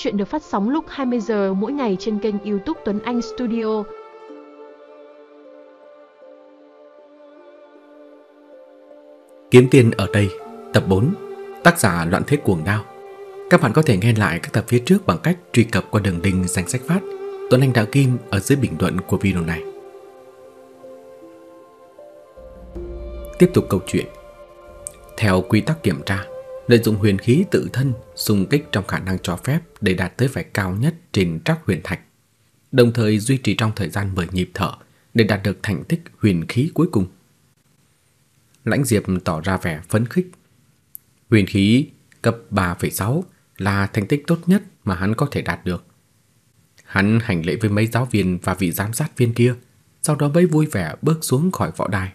Chuyện được phát sóng lúc 20 giờ mỗi ngày trên kênh YouTube Tuấn Anh Studio. Kiếm tiền ở đây, tập 4, tác giả Loạn Thế Cuồng Đao. Các bạn có thể nghe lại các tập phía trước bằng cách truy cập qua đường link danh sách phát Tuấn Anh Đạo Kim ở dưới bình luận của video này. Tiếp tục câu chuyện. Theo quy tắc kiểm tra, lợi dụng huyền khí tự thân xung kích trong khả năng cho phép để đạt tới vẻ cao nhất trên trắc huyền thạch, đồng thời duy trì trong thời gian 10 nhịp thở để đạt được thành tích huyền khí cuối cùng. Lãnh Diệp tỏ ra vẻ phấn khích. Huyền khí cấp 3,6 là thành tích tốt nhất mà hắn có thể đạt được. Hắn hành lễ với mấy giáo viên và vị giám sát viên kia, sau đó mới vui vẻ bước xuống khỏi võ đài.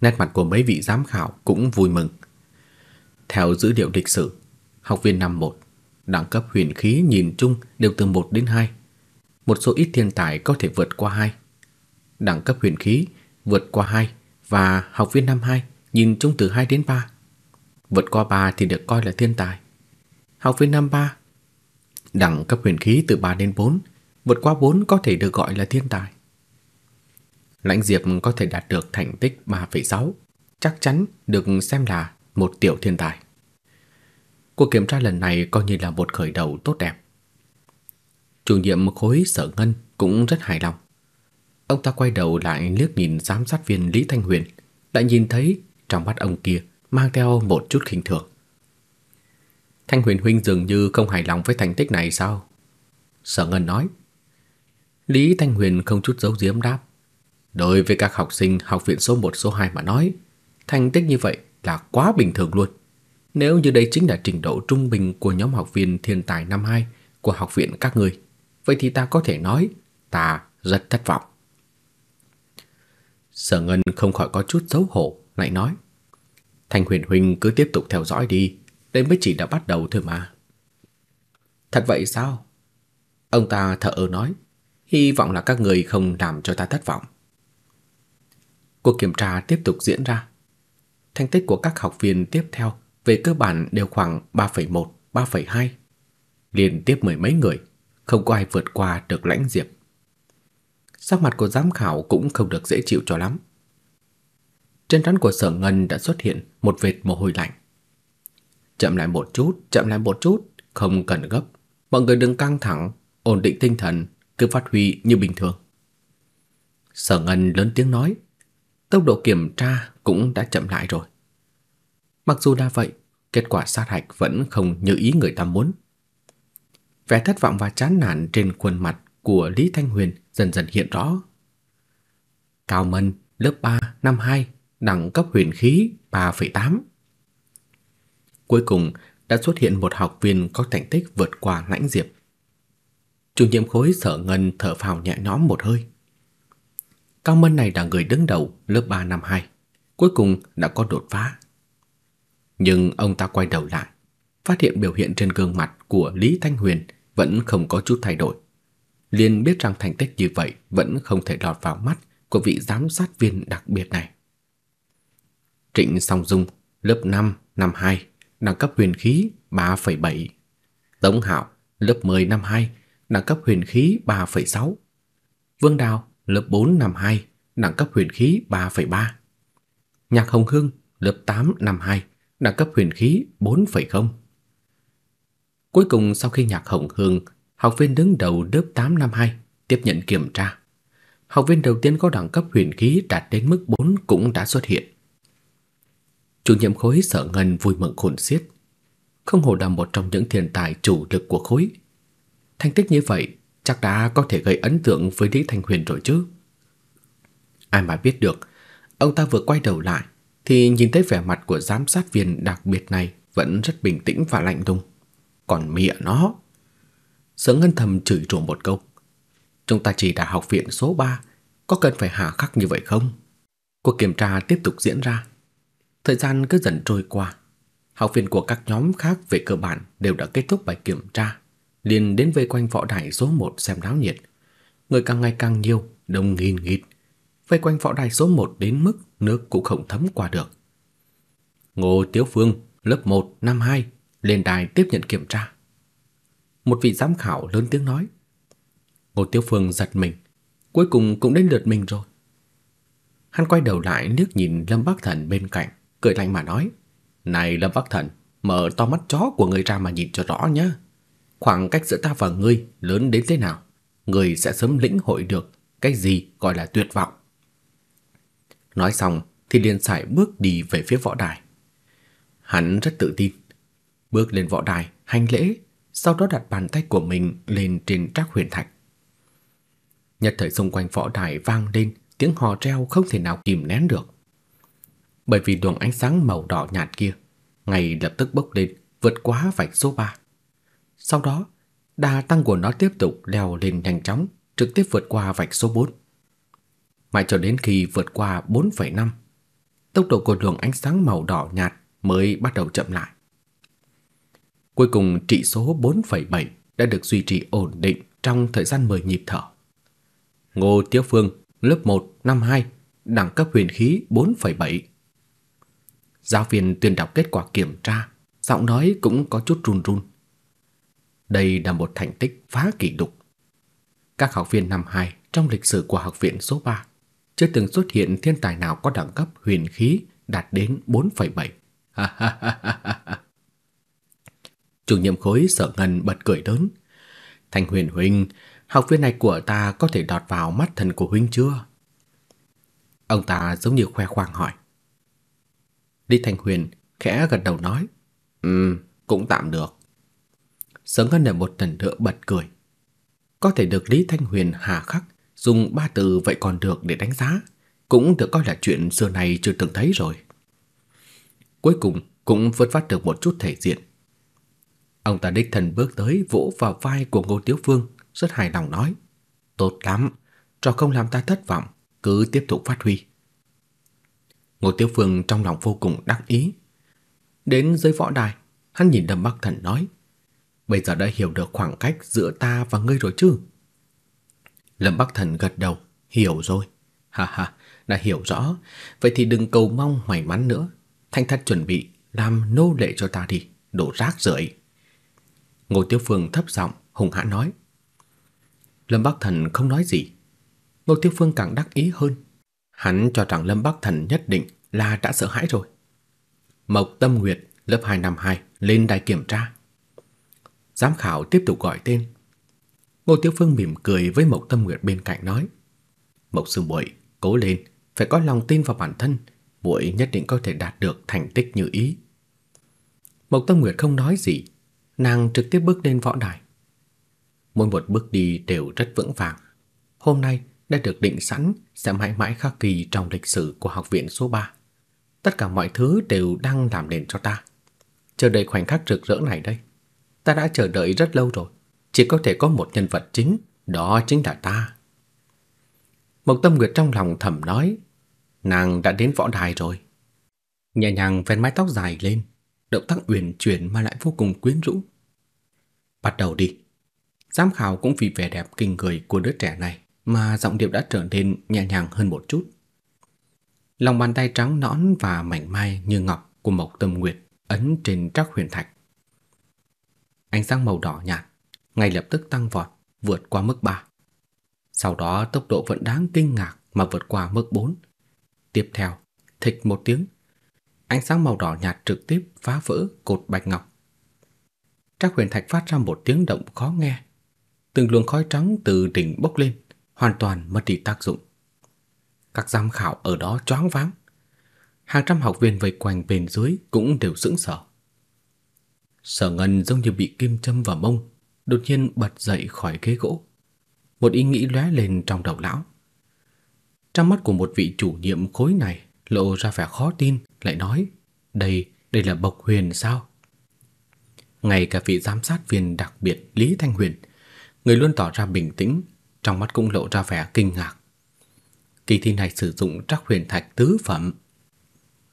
Nét mặt của mấy vị giám khảo cũng vui mừng. Theo dữ liệu lịch sử, học viên năm 1, đẳng cấp huyền khí nhìn chung đều từ 1 đến 2. Một số ít thiên tài có thể vượt qua 2. Đẳng cấp huyền khí vượt qua 2 và học viên năm 2 nhìn chung từ 2 đến 3. Vượt qua 3 thì được coi là thiên tài. Học viên năm 3 đẳng cấp huyền khí từ 3 đến 4, vượt qua 4 có thể được gọi là thiên tài. Lãnh Diệp có thể đạt được thành tích 3,6, chắc chắn được xem là một tiểu thiên tài. Cuộc kiểm tra lần này coi như là một khởi đầu tốt đẹp. Chủ nhiệm khối Sở Ngân cũng rất hài lòng. Ông ta quay đầu lại liếc nhìn giám sát viên Lý Thanh Huyền, lại nhìn thấy trong mắt ông kia mang theo một chút khinh thường. Thanh Huyền huynh dường như không hài lòng với thành tích này sao? Sở Ngân nói. Lý Thanh Huyền không chút giấu giếm đáp. Đối với các học sinh học viện số 1 số 2 mà nói, thành tích như vậy là quá bình thường luôn. Nếu như đây chính là trình độ trung bình của nhóm học viên thiên tài năm 2 của học viện các người, vậy thì ta có thể nói ta rất thất vọng. Sở Ngân không khỏi có chút xấu hổ, lại nói: "Thanh Huyền huynh cứ tiếp tục theo dõi đi, đây mới chỉ đã bắt đầu thôi mà." "Thật vậy sao?" Ông ta thở ơ nói, "Hy vọng là các người không làm cho ta thất vọng." Cuộc kiểm tra tiếp tục diễn ra thành tích của các học viên tiếp theo về cơ bản đều khoảng 3,1, 3,2. Liên tiếp mười mấy người, không có ai vượt qua được lãnh diệp. Sắc mặt của giám khảo cũng không được dễ chịu cho lắm. Trên trán của Sở Ngân đã xuất hiện một vệt mồ hôi lạnh. Chậm lại một chút, chậm lại một chút, không cần gấp. Mọi người đừng căng thẳng, ổn định tinh thần, cứ phát huy như bình thường. Sở Ngân lớn tiếng nói, tốc độ kiểm tra cũng đã chậm lại rồi. Mặc dù đã vậy, kết quả sát hạch vẫn không như ý người ta muốn. Vẻ thất vọng và chán nản trên khuôn mặt của Lý Thanh Huyền dần dần hiện rõ. Cao Mân, lớp 3, năm 2, đẳng cấp huyền khí 3,8. Cuối cùng đã xuất hiện một học viên có thành tích vượt qua lãnh diệp. Chủ nhiệm khối Sở Ngân thở phào nhẹ nhõm một hơi. Cao Mân này là người đứng đầu lớp 3 năm 2 cuối cùng đã có đột phá. Nhưng ông ta quay đầu lại, phát hiện biểu hiện trên gương mặt của Lý Thanh Huyền vẫn không có chút thay đổi. Liền biết rằng thành tích như vậy vẫn không thể lọt vào mắt của vị giám sát viên đặc biệt này. Trịnh Song Dung, lớp 5, năm 2, đẳng cấp huyền khí 3.7. Tống Hạo, lớp 10 năm 2, đẳng cấp huyền khí 3.6. Vương Đào, lớp 4 năm 2, đẳng cấp huyền khí 3.3. Nhạc Hồng Hương, lớp 8 năm 2, đẳng cấp huyền khí 4.0. Cuối cùng sau khi Nhạc Hồng Hương, học viên đứng đầu lớp 8 năm 2 tiếp nhận kiểm tra. Học viên đầu tiên có đẳng cấp huyền khí đạt đến mức 4 cũng đã xuất hiện. Chủ nhiệm khối Sở Ngân vui mừng khôn xiết, không hổ là một trong những thiên tài chủ lực của khối. Thành tích như vậy chắc đã có thể gây ấn tượng với Lý thành Huyền rồi chứ. Ai mà biết được, Ông ta vừa quay đầu lại thì nhìn thấy vẻ mặt của giám sát viên đặc biệt này vẫn rất bình tĩnh và lạnh lùng. Còn mẹ nó. Sở Ngân Thầm chửi rủa một câu. Chúng ta chỉ là học viện số 3, có cần phải hà khắc như vậy không? Cuộc kiểm tra tiếp tục diễn ra. Thời gian cứ dần trôi qua. Học viên của các nhóm khác về cơ bản đều đã kết thúc bài kiểm tra, liền đến vây quanh võ đài số 1 xem náo nhiệt. Người càng ngày càng nhiều, đông nghìn nghịt, vây quanh võ đài số 1 đến mức nước cũng không thấm qua được. Ngô Tiếu Phương, lớp 1, năm 2, lên đài tiếp nhận kiểm tra. Một vị giám khảo lớn tiếng nói. Ngô Tiếu Phương giật mình, cuối cùng cũng đến lượt mình rồi. Hắn quay đầu lại nước nhìn Lâm Bắc Thần bên cạnh, cười lạnh mà nói: "Này Lâm Bắc Thần, mở to mắt chó của người ra mà nhìn cho rõ nhé. Khoảng cách giữa ta và ngươi lớn đến thế nào, ngươi sẽ sớm lĩnh hội được cái gì gọi là tuyệt vọng." Nói xong thì liền sải bước đi về phía võ đài. Hắn rất tự tin, bước lên võ đài, hành lễ, sau đó đặt bàn tay của mình lên trên trác huyền thạch. Nhất thời xung quanh võ đài vang lên tiếng hò reo không thể nào kìm nén được. Bởi vì luồng ánh sáng màu đỏ nhạt kia ngay lập tức bốc lên, vượt quá vạch số 3. Sau đó, đà tăng của nó tiếp tục leo lên nhanh chóng, trực tiếp vượt qua vạch số 4 mãi cho đến khi vượt qua 4,5, tốc độ của luồng ánh sáng màu đỏ nhạt mới bắt đầu chậm lại. Cuối cùng trị số 4,7 đã được duy trì ổn định trong thời gian 10 nhịp thở. Ngô Tiếu Phương, lớp 1, năm 2, đẳng cấp huyền khí 4,7. Giáo viên tuyên đọc kết quả kiểm tra, giọng nói cũng có chút run run. Đây là một thành tích phá kỷ lục. Các học viên năm 2 trong lịch sử của học viện số 3 chưa từng xuất hiện thiên tài nào có đẳng cấp huyền khí đạt đến 4.7. Chủ nhiệm khối Sở Ngân bật cười lớn. Thành Huyền huynh, học viên này của ta có thể đọt vào mắt thần của huynh chưa? Ông ta giống như khoe khoang hỏi. Lý Thành Huyền khẽ gật đầu nói, "Ừm, um, cũng tạm được." Sở Ngân lại một lần nữa bật cười. Có thể được Lý Thanh Huyền hà khắc dùng ba từ vậy còn được để đánh giá, cũng được coi là chuyện xưa này chưa từng thấy rồi. Cuối cùng cũng vớt vát được một chút thể diện. Ông ta đích thần bước tới vỗ vào vai của Ngô Tiếu Phương, rất hài lòng nói: "Tốt lắm, trò không làm ta thất vọng, cứ tiếp tục phát huy." Ngô Tiếu Phương trong lòng vô cùng đắc ý. Đến dưới võ đài, hắn nhìn Đầm Bắc Thần nói: "Bây giờ đã hiểu được khoảng cách giữa ta và ngươi rồi chứ?" Lâm Bắc Thần gật đầu, hiểu rồi. Ha ha, đã hiểu rõ, vậy thì đừng cầu mong may mắn nữa, thanh thắt chuẩn bị làm nô lệ cho ta đi, đổ rác rưởi. Ngô Tiêu Phương thấp giọng hùng hãn nói. Lâm Bắc Thần không nói gì. Ngô Tiêu Phương càng đắc ý hơn. Hắn cho rằng Lâm Bắc Thần nhất định là đã sợ hãi rồi. Mộc Tâm Nguyệt, lớp 252, lên đài kiểm tra. Giám khảo tiếp tục gọi tên. Ngô Tiểu Phương mỉm cười với Mộc Tâm Nguyệt bên cạnh nói: "Mộc sư muội, cố lên, phải có lòng tin vào bản thân, muội nhất định có thể đạt được thành tích như ý." Mộc Tâm Nguyệt không nói gì, nàng trực tiếp bước lên võ đài. Mỗi một bước đi đều rất vững vàng. Hôm nay đã được định sẵn sẽ mãi mãi khắc kỳ trong lịch sử của học viện số 3. Tất cả mọi thứ đều đang làm nền cho ta. Chờ đợi khoảnh khắc rực rỡ này đây. Ta đã chờ đợi rất lâu rồi chỉ có thể có một nhân vật chính, đó chính là ta. Mộc Tâm Nguyệt trong lòng thầm nói, nàng đã đến võ đài rồi. Nhẹ nhàng vén mái tóc dài lên, động tác uyển chuyển mà lại vô cùng quyến rũ. Bắt đầu đi. Giám khảo cũng vì vẻ đẹp kinh người của đứa trẻ này mà giọng điệu đã trở nên nhẹ nhàng hơn một chút. Lòng bàn tay trắng nõn và mảnh mai như ngọc của Mộc Tâm Nguyệt ấn trên trắc huyền thạch. Ánh sáng màu đỏ nhạt ngay lập tức tăng vọt, vượt qua mức 3. Sau đó tốc độ vẫn đáng kinh ngạc mà vượt qua mức 4. Tiếp theo, thịch một tiếng, ánh sáng màu đỏ nhạt trực tiếp phá vỡ cột bạch ngọc. Trác Huyền Thạch phát ra một tiếng động khó nghe. Từng luồng khói trắng từ đỉnh bốc lên, hoàn toàn mất đi tác dụng. Các giám khảo ở đó choáng váng. Hàng trăm học viên vây quanh bên dưới cũng đều sững sờ. Sở Ngân giống như bị kim châm vào mông, đột nhiên bật dậy khỏi ghế gỗ. Một ý nghĩ lóe lên trong đầu lão. Trong mắt của một vị chủ nhiệm khối này lộ ra vẻ khó tin, lại nói: "Đây, đây là Bộc Huyền sao?" Ngay cả vị giám sát viên đặc biệt Lý Thanh Huyền, người luôn tỏ ra bình tĩnh, trong mắt cũng lộ ra vẻ kinh ngạc. Kỳ thi này sử dụng Trắc Huyền Thạch tứ phẩm.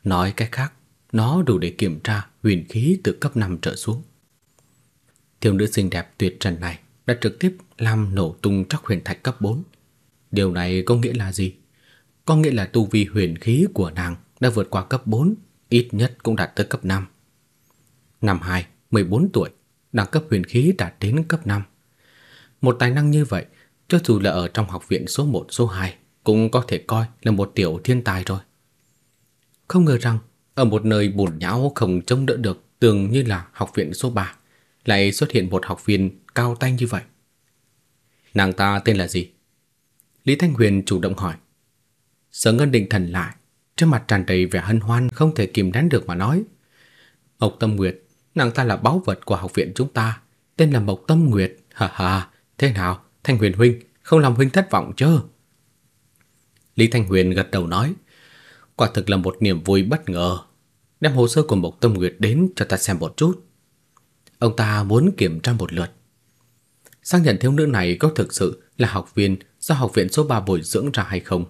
Nói cách khác, nó đủ để kiểm tra huyền khí từ cấp 5 trở xuống thiếu nữ xinh đẹp tuyệt trần này đã trực tiếp làm nổ tung trắc huyền thạch cấp 4. Điều này có nghĩa là gì? Có nghĩa là tu vi huyền khí của nàng đã vượt qua cấp 4, ít nhất cũng đạt tới cấp 5. Năm 2, 14 tuổi, đẳng cấp huyền khí đạt đến cấp 5. Một tài năng như vậy, cho dù là ở trong học viện số 1, số 2 cũng có thể coi là một tiểu thiên tài rồi. Không ngờ rằng, ở một nơi bùn nhão không chống đỡ được, tưởng như là học viện số 3, lại xuất hiện một học viên cao tay như vậy. Nàng ta tên là gì? Lý Thanh Huyền chủ động hỏi. Sở Ngân định thần lại, trên mặt tràn đầy vẻ hân hoan không thể kìm nén được mà nói. Mộc Tâm Nguyệt, nàng ta là báu vật của học viện chúng ta, tên là Mộc Tâm Nguyệt, ha ha, thế nào, Thanh Huyền huynh, không làm huynh thất vọng chứ? Lý Thanh Huyền gật đầu nói, quả thực là một niềm vui bất ngờ. Đem hồ sơ của Mộc Tâm Nguyệt đến cho ta xem một chút. Ông ta muốn kiểm tra một lượt. Xác nhận thiếu nữ này có thực sự là học viên do học viện số 3 bồi dưỡng ra hay không,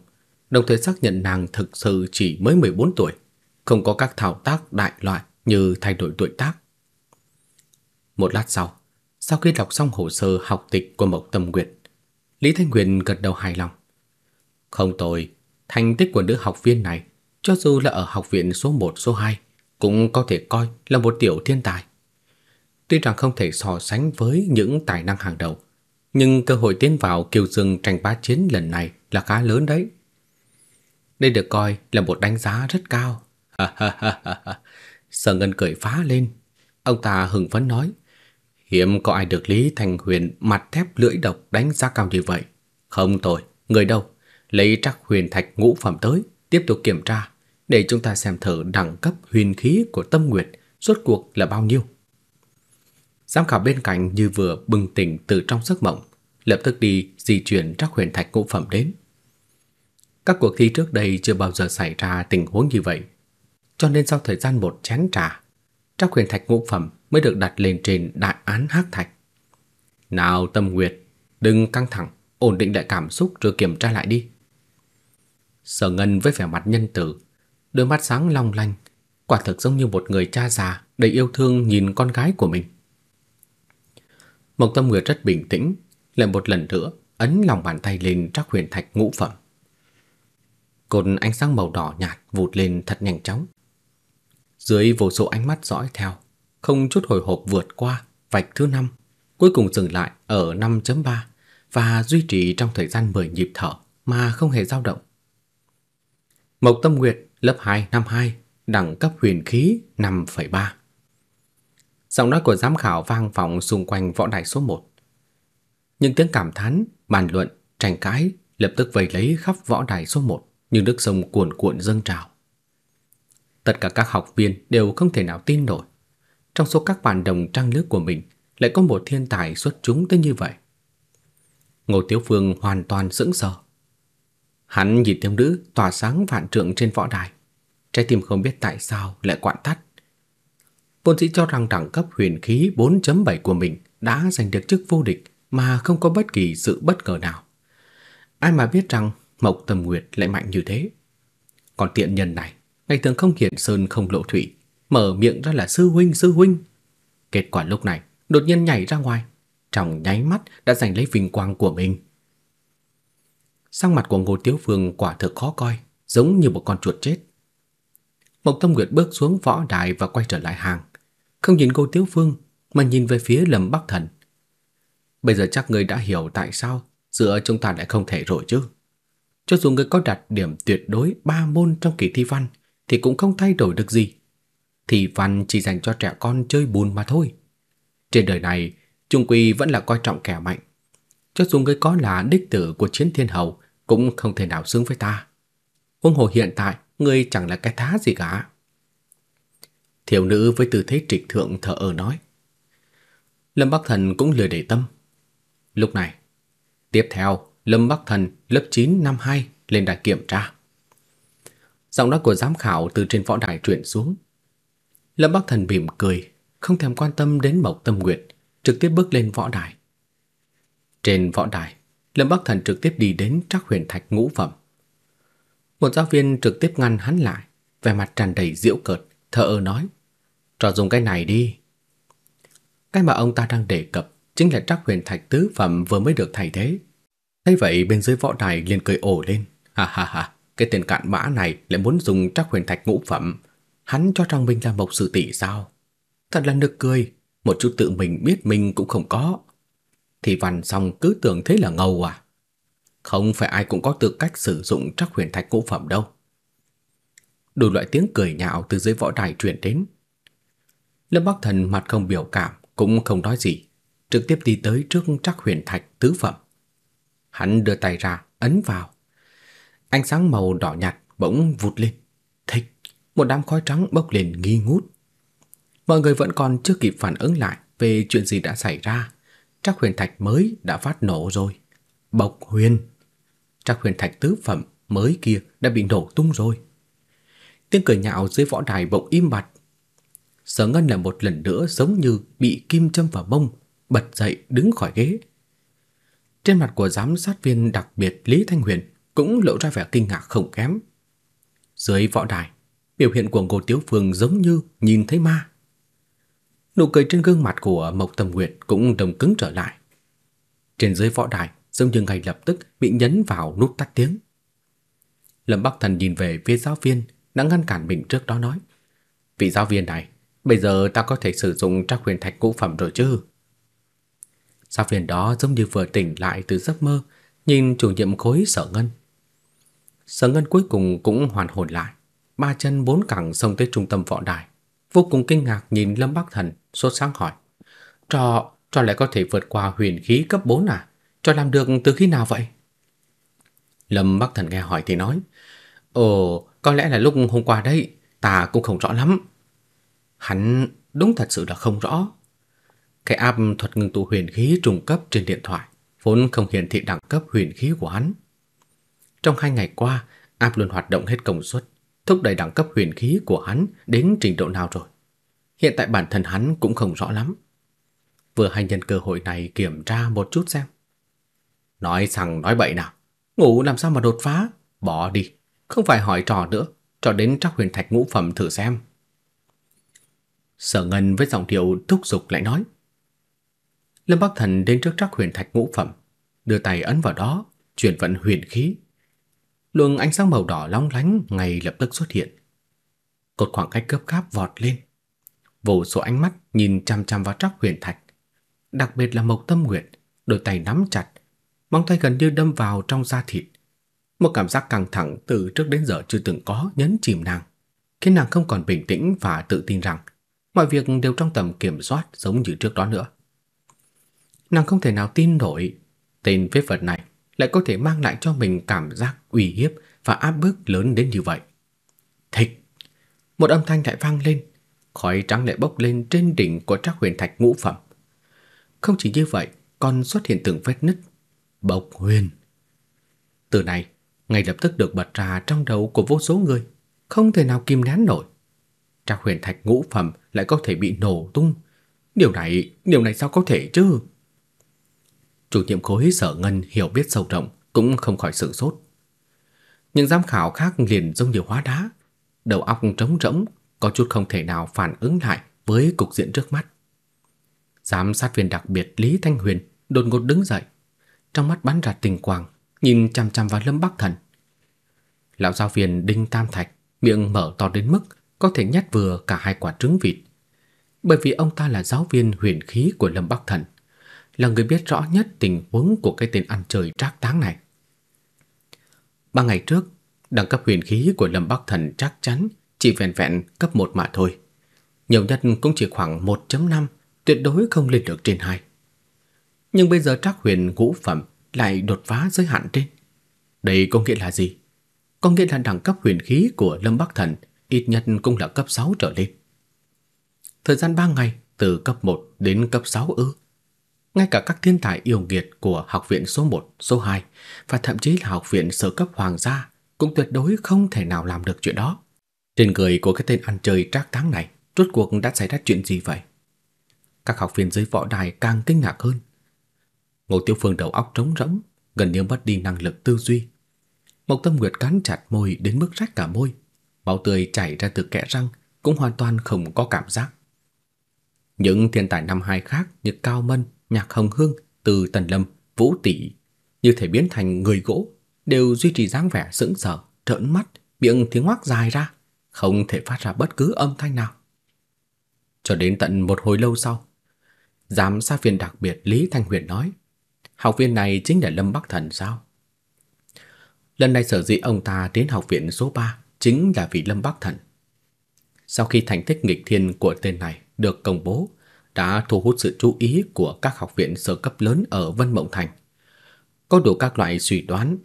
đồng thời xác nhận nàng thực sự chỉ mới 14 tuổi, không có các thao tác đại loại như thay đổi tuổi tác. Một lát sau, sau khi đọc xong hồ sơ học tịch của Mộc Tâm Nguyệt, Lý Thanh Huyền gật đầu hài lòng. Không tồi, thành tích của nữ học viên này, cho dù là ở học viện số 1, số 2, cũng có thể coi là một tiểu thiên tài. Tuy rằng không thể so sánh với những tài năng hàng đầu, nhưng cơ hội tiến vào kiều dương tranh bá chiến lần này là khá lớn đấy. Đây được coi là một đánh giá rất cao. Sở Ngân cười phá lên. Ông ta hừng phấn nói, hiếm có ai được Lý Thành Huyền mặt thép lưỡi độc đánh giá cao như vậy. Không tồi, người đâu, lấy trắc huyền thạch ngũ phẩm tới, tiếp tục kiểm tra, để chúng ta xem thử đẳng cấp huyền khí của tâm nguyệt rốt cuộc là bao nhiêu. Giám khảo bên cạnh như vừa bừng tỉnh từ trong giấc mộng, lập tức đi di chuyển các huyền thạch ngũ phẩm đến. Các cuộc thi trước đây chưa bao giờ xảy ra tình huống như vậy, cho nên sau thời gian một chén trà, các huyền thạch ngũ phẩm mới được đặt lên trên đại án hắc thạch. Nào Tâm Nguyệt, đừng căng thẳng, ổn định lại cảm xúc rồi kiểm tra lại đi. Sở Ngân với vẻ mặt nhân từ đôi mắt sáng long lanh, quả thực giống như một người cha già đầy yêu thương nhìn con gái của mình. Mộc Tâm Nguyệt rất bình tĩnh, lại một lần nữa ấn lòng bàn tay lên trắc huyền thạch ngũ phẩm. Cột ánh sáng màu đỏ nhạt vụt lên thật nhanh chóng. Dưới vô số ánh mắt dõi theo, không chút hồi hộp vượt qua vạch thứ năm, cuối cùng dừng lại ở 5.3 và duy trì trong thời gian 10 nhịp thở mà không hề dao động. Mộc Tâm Nguyệt lớp 2 năm 2, đẳng cấp huyền khí 5.3. Giọng nói của giám khảo vang vọng xung quanh võ đài số 1. Những tiếng cảm thán, bàn luận, tranh cãi lập tức vây lấy khắp võ đài số 1 như nước sông cuồn cuộn dâng trào. Tất cả các học viên đều không thể nào tin nổi. Trong số các bạn đồng trang lứa của mình lại có một thiên tài xuất chúng tới như vậy. Ngô Tiếu Phương hoàn toàn sững sờ. Hắn nhìn thiếu nữ tỏa sáng vạn trượng trên võ đài, trái tim không biết tại sao lại quặn thắt vốn sĩ cho rằng đẳng cấp huyền khí 4.7 của mình đã giành được chức vô địch mà không có bất kỳ sự bất ngờ nào. Ai mà biết rằng Mộc tâm Nguyệt lại mạnh như thế. Còn tiện nhân này, ngày thường không hiển sơn không lộ thủy, mở miệng ra là sư huynh sư huynh. Kết quả lúc này, đột nhiên nhảy ra ngoài, trong nháy mắt đã giành lấy vinh quang của mình. Sang mặt của Ngô Tiếu Phương quả thực khó coi, giống như một con chuột chết. Mộc Tâm Nguyệt bước xuống võ đài và quay trở lại hàng không nhìn cô Tiếu Phương mà nhìn về phía Lâm Bắc Thần. Bây giờ chắc ngươi đã hiểu tại sao giữa chúng ta lại không thể rồi chứ. Cho dù ngươi có đạt điểm tuyệt đối ba môn trong kỳ thi văn thì cũng không thay đổi được gì. Thi văn chỉ dành cho trẻ con chơi bùn mà thôi. Trên đời này, trung quy vẫn là coi trọng kẻ mạnh. Cho dù ngươi có là đích tử của chiến thiên hầu cũng không thể nào xứng với ta. Huống hồ hiện tại, ngươi chẳng là cái thá gì cả. Thiểu nữ với tư thế trịch thượng thở ở nói. Lâm Bắc Thần cũng lười để tâm. Lúc này, tiếp theo Lâm Bắc Thần lớp 9 năm 2 lên đài kiểm tra. Giọng nói của giám khảo từ trên võ đài truyền xuống. Lâm Bắc Thần mỉm cười, không thèm quan tâm đến Mộc Tâm Nguyệt, trực tiếp bước lên võ đài. Trên võ đài, Lâm Bắc Thần trực tiếp đi đến Trác Huyền Thạch ngũ phẩm. Một giáo viên trực tiếp ngăn hắn lại, vẻ mặt tràn đầy giễu cợt, thở ơ nói: cho dùng cái này đi. Cái mà ông ta đang đề cập chính là trắc huyền thạch tứ phẩm vừa mới được thay thế. Thấy vậy bên dưới võ đài liền cười ồ lên. Ha ha ha, cái tên cặn bã này lại muốn dùng trắc huyền thạch ngũ phẩm. Hắn cho trang binh làm mộc sự tỷ sao? Thật là nực cười, một chút tự mình biết mình cũng không có. Thì văn xong cứ tưởng thế là ngầu à. Không phải ai cũng có tư cách sử dụng trắc huyền thạch ngũ phẩm đâu. Đủ loại tiếng cười nhạo từ dưới võ đài truyền đến, Lâm Bắc Thần mặt không biểu cảm, cũng không nói gì, trực tiếp đi tới trước trác Huyền Thạch tứ phẩm. Hắn đưa tay ra, ấn vào. Ánh sáng màu đỏ nhạt bỗng vụt lên. Thịch, một đám khói trắng bốc lên nghi ngút. Mọi người vẫn còn chưa kịp phản ứng lại về chuyện gì đã xảy ra. trác Huyền Thạch mới đã phát nổ rồi. Bộc Huyền. trác Huyền Thạch tứ phẩm mới kia đã bị nổ tung rồi. Tiếng cười nhạo dưới võ đài bỗng im bặt, Sở Ngân là một lần nữa giống như bị kim châm vào mông, bật dậy đứng khỏi ghế. Trên mặt của giám sát viên đặc biệt Lý Thanh Huyền cũng lộ ra vẻ kinh ngạc không kém. Dưới võ đài, biểu hiện của Ngô Tiếu Phương giống như nhìn thấy ma. Nụ cười trên gương mặt của Mộc Tâm Nguyệt cũng đồng cứng trở lại. Trên dưới võ đài, giống như ngay lập tức bị nhấn vào nút tắt tiếng. Lâm Bắc Thần nhìn về phía giáo viên đã ngăn cản mình trước đó nói: "Vị giáo viên này Bây giờ ta có thể sử dụng trác huyền thạch cũ phẩm rồi chứ? Sa phiền đó giống như vừa tỉnh lại từ giấc mơ, nhìn chủ nhiệm khối sở ngân. Sở ngân cuối cùng cũng hoàn hồn lại, ba chân bốn cẳng xông tới trung tâm võ đài. Vô cùng kinh ngạc nhìn Lâm Bắc Thần, sốt sáng hỏi. Trò, trò lại có thể vượt qua huyền khí cấp 4 à? Trò làm được từ khi nào vậy? Lâm Bắc Thần nghe hỏi thì nói. Ồ, có lẽ là lúc hôm qua đấy, ta cũng không rõ lắm. Hắn đúng thật sự là không rõ. Cái app thuật ngưng tụ huyền khí trung cấp trên điện thoại vốn không hiển thị đẳng cấp huyền khí của hắn. Trong hai ngày qua, app luôn hoạt động hết công suất, thúc đẩy đẳng cấp huyền khí của hắn đến trình độ nào rồi. Hiện tại bản thân hắn cũng không rõ lắm. Vừa hay nhân cơ hội này kiểm tra một chút xem. Nói rằng nói bậy nào, ngủ làm sao mà đột phá, bỏ đi, không phải hỏi trò nữa, cho đến trắc huyền thạch ngũ phẩm thử xem. Sở Ngân với giọng điệu thúc giục lại nói. Lâm Bắc Thần đến trước trác huyền thạch ngũ phẩm, đưa tay ấn vào đó, truyền vận huyền khí. Luồng ánh sáng màu đỏ long lánh ngay lập tức xuất hiện. Cột khoảng cách gấp gáp vọt lên. Vô số ánh mắt nhìn chằm chằm vào trác huyền thạch, đặc biệt là Mộc Tâm Nguyệt, đôi tay nắm chặt, móng tay gần như đâm vào trong da thịt. Một cảm giác căng thẳng từ trước đến giờ chưa từng có nhấn chìm nàng, khiến nàng không còn bình tĩnh và tự tin rằng Mọi việc đều trong tầm kiểm soát giống như trước đó nữa. Nàng không thể nào tin nổi tên phế vật này lại có thể mang lại cho mình cảm giác uy hiếp và áp bức lớn đến như vậy. Thịch! Một âm thanh lại vang lên, khói trắng lại bốc lên trên đỉnh của trác huyền thạch ngũ phẩm. Không chỉ như vậy, còn xuất hiện từng vết nứt. Bộc huyền! Từ này, ngay lập tức được bật ra trong đầu của vô số người, không thể nào kìm nén nổi. Trác huyền thạch ngũ phẩm lại có thể bị nổ tung. Điều này, điều này sao có thể chứ? Chủ nhiệm khối sở ngân hiểu biết sâu rộng cũng không khỏi sửng sốt. Những giám khảo khác liền giống như hóa đá, đầu óc trống rỗng, có chút không thể nào phản ứng lại với cục diện trước mắt. Giám sát viên đặc biệt Lý Thanh Huyền đột ngột đứng dậy, trong mắt bắn ra tình quang, nhìn chằm chằm vào Lâm Bắc Thần. Lão giáo viên Đinh Tam Thạch miệng mở to đến mức có thể nhét vừa cả hai quả trứng vịt. Bởi vì ông ta là giáo viên huyền khí của Lâm Bắc Thần, là người biết rõ nhất tình huống của cái tên ăn chơi trác táng này. Ba ngày trước, đẳng cấp huyền khí của Lâm Bắc Thần chắc chắn chỉ vẹn vẹn cấp 1 mà thôi. Nhiều nhất cũng chỉ khoảng 1.5, tuyệt đối không lên được trên 2. Nhưng bây giờ trác huyền ngũ phẩm lại đột phá giới hạn trên. Đây có nghĩa là gì? Có nghĩa là đẳng cấp huyền khí của Lâm Bắc Thần – ít nhất cũng là cấp 6 trở lên. Thời gian 3 ngày từ cấp 1 đến cấp 6 ư? Ngay cả các thiên tài yêu nghiệt của học viện số 1, số 2 và thậm chí là học viện sở cấp hoàng gia cũng tuyệt đối không thể nào làm được chuyện đó. Trên người của cái tên ăn chơi trác táng này rốt cuộc đã xảy ra chuyện gì vậy? Các học viên dưới võ đài càng kinh ngạc hơn. Ngô Tiểu Phương đầu óc trống rỗng, gần như mất đi năng lực tư duy. Mộc Tâm Nguyệt cắn chặt môi đến mức rách cả môi, máu tươi chảy ra từ kẽ răng cũng hoàn toàn không có cảm giác. Những thiên tài năm hai khác như Cao Mân, Nhạc Hồng Hương, Từ Tần Lâm, Vũ Tỷ như thể biến thành người gỗ, đều duy trì dáng vẻ sững sờ, trợn mắt, miệng tiếng ngoác dài ra, không thể phát ra bất cứ âm thanh nào. Cho đến tận một hồi lâu sau, giám sát viên đặc biệt Lý Thanh Huyền nói: "Học viên này chính là Lâm Bắc Thần sao?" Lần này sở dĩ ông ta đến học viện số 3 chính là vị Lâm Bắc Thần. Sau khi thành tích nghịch thiên của tên này được công bố, đã thu hút sự chú ý của các học viện sơ cấp lớn ở Vân Mộng Thành. Có đủ các loại suy đoán,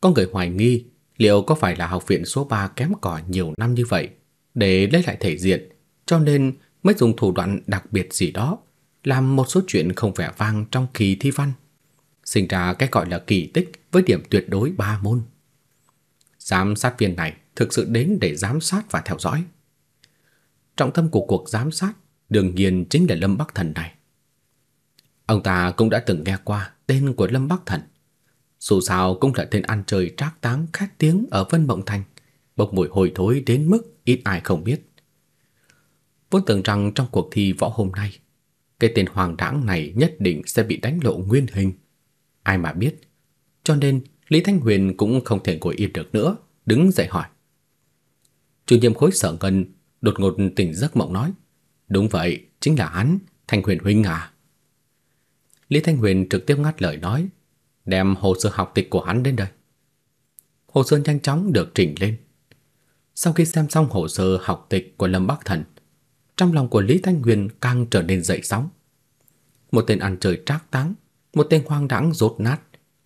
có người hoài nghi liệu có phải là học viện số 3 kém cỏi nhiều năm như vậy để lấy lại thể diện, cho nên mới dùng thủ đoạn đặc biệt gì đó làm một số chuyện không vẻ vang trong kỳ thi văn, sinh ra cái gọi là kỳ tích với điểm tuyệt đối ba môn. Giám sát viên này thực sự đến để giám sát và theo dõi. Trọng tâm của cuộc giám sát đương nhiên chính là Lâm Bắc Thần này. Ông ta cũng đã từng nghe qua tên của Lâm Bắc Thần. Dù sao cũng là tên ăn chơi trác táng khét tiếng ở Vân Mộng Thành, bốc mùi hôi thối đến mức ít ai không biết. Vốn tưởng rằng trong cuộc thi võ hôm nay, cái tên hoàng đãng này nhất định sẽ bị đánh lộ nguyên hình. Ai mà biết. Cho nên Lý Thanh Huyền cũng không thể ngồi yên được nữa, đứng dậy hỏi. Chủ nhiệm khối sợ gần đột ngột tỉnh giấc mộng nói: "Đúng vậy, chính là hắn, Thanh Huyền huynh à." Lý Thanh Huyền trực tiếp ngắt lời nói, đem hồ sơ học tịch của hắn đến đây. Hồ sơ nhanh chóng được trình lên. Sau khi xem xong hồ sơ học tịch của Lâm Bắc Thần, trong lòng của Lý Thanh Huyền càng trở nên dậy sóng. Một tên ăn chơi trác táng, một tên hoang đãng rốt nát,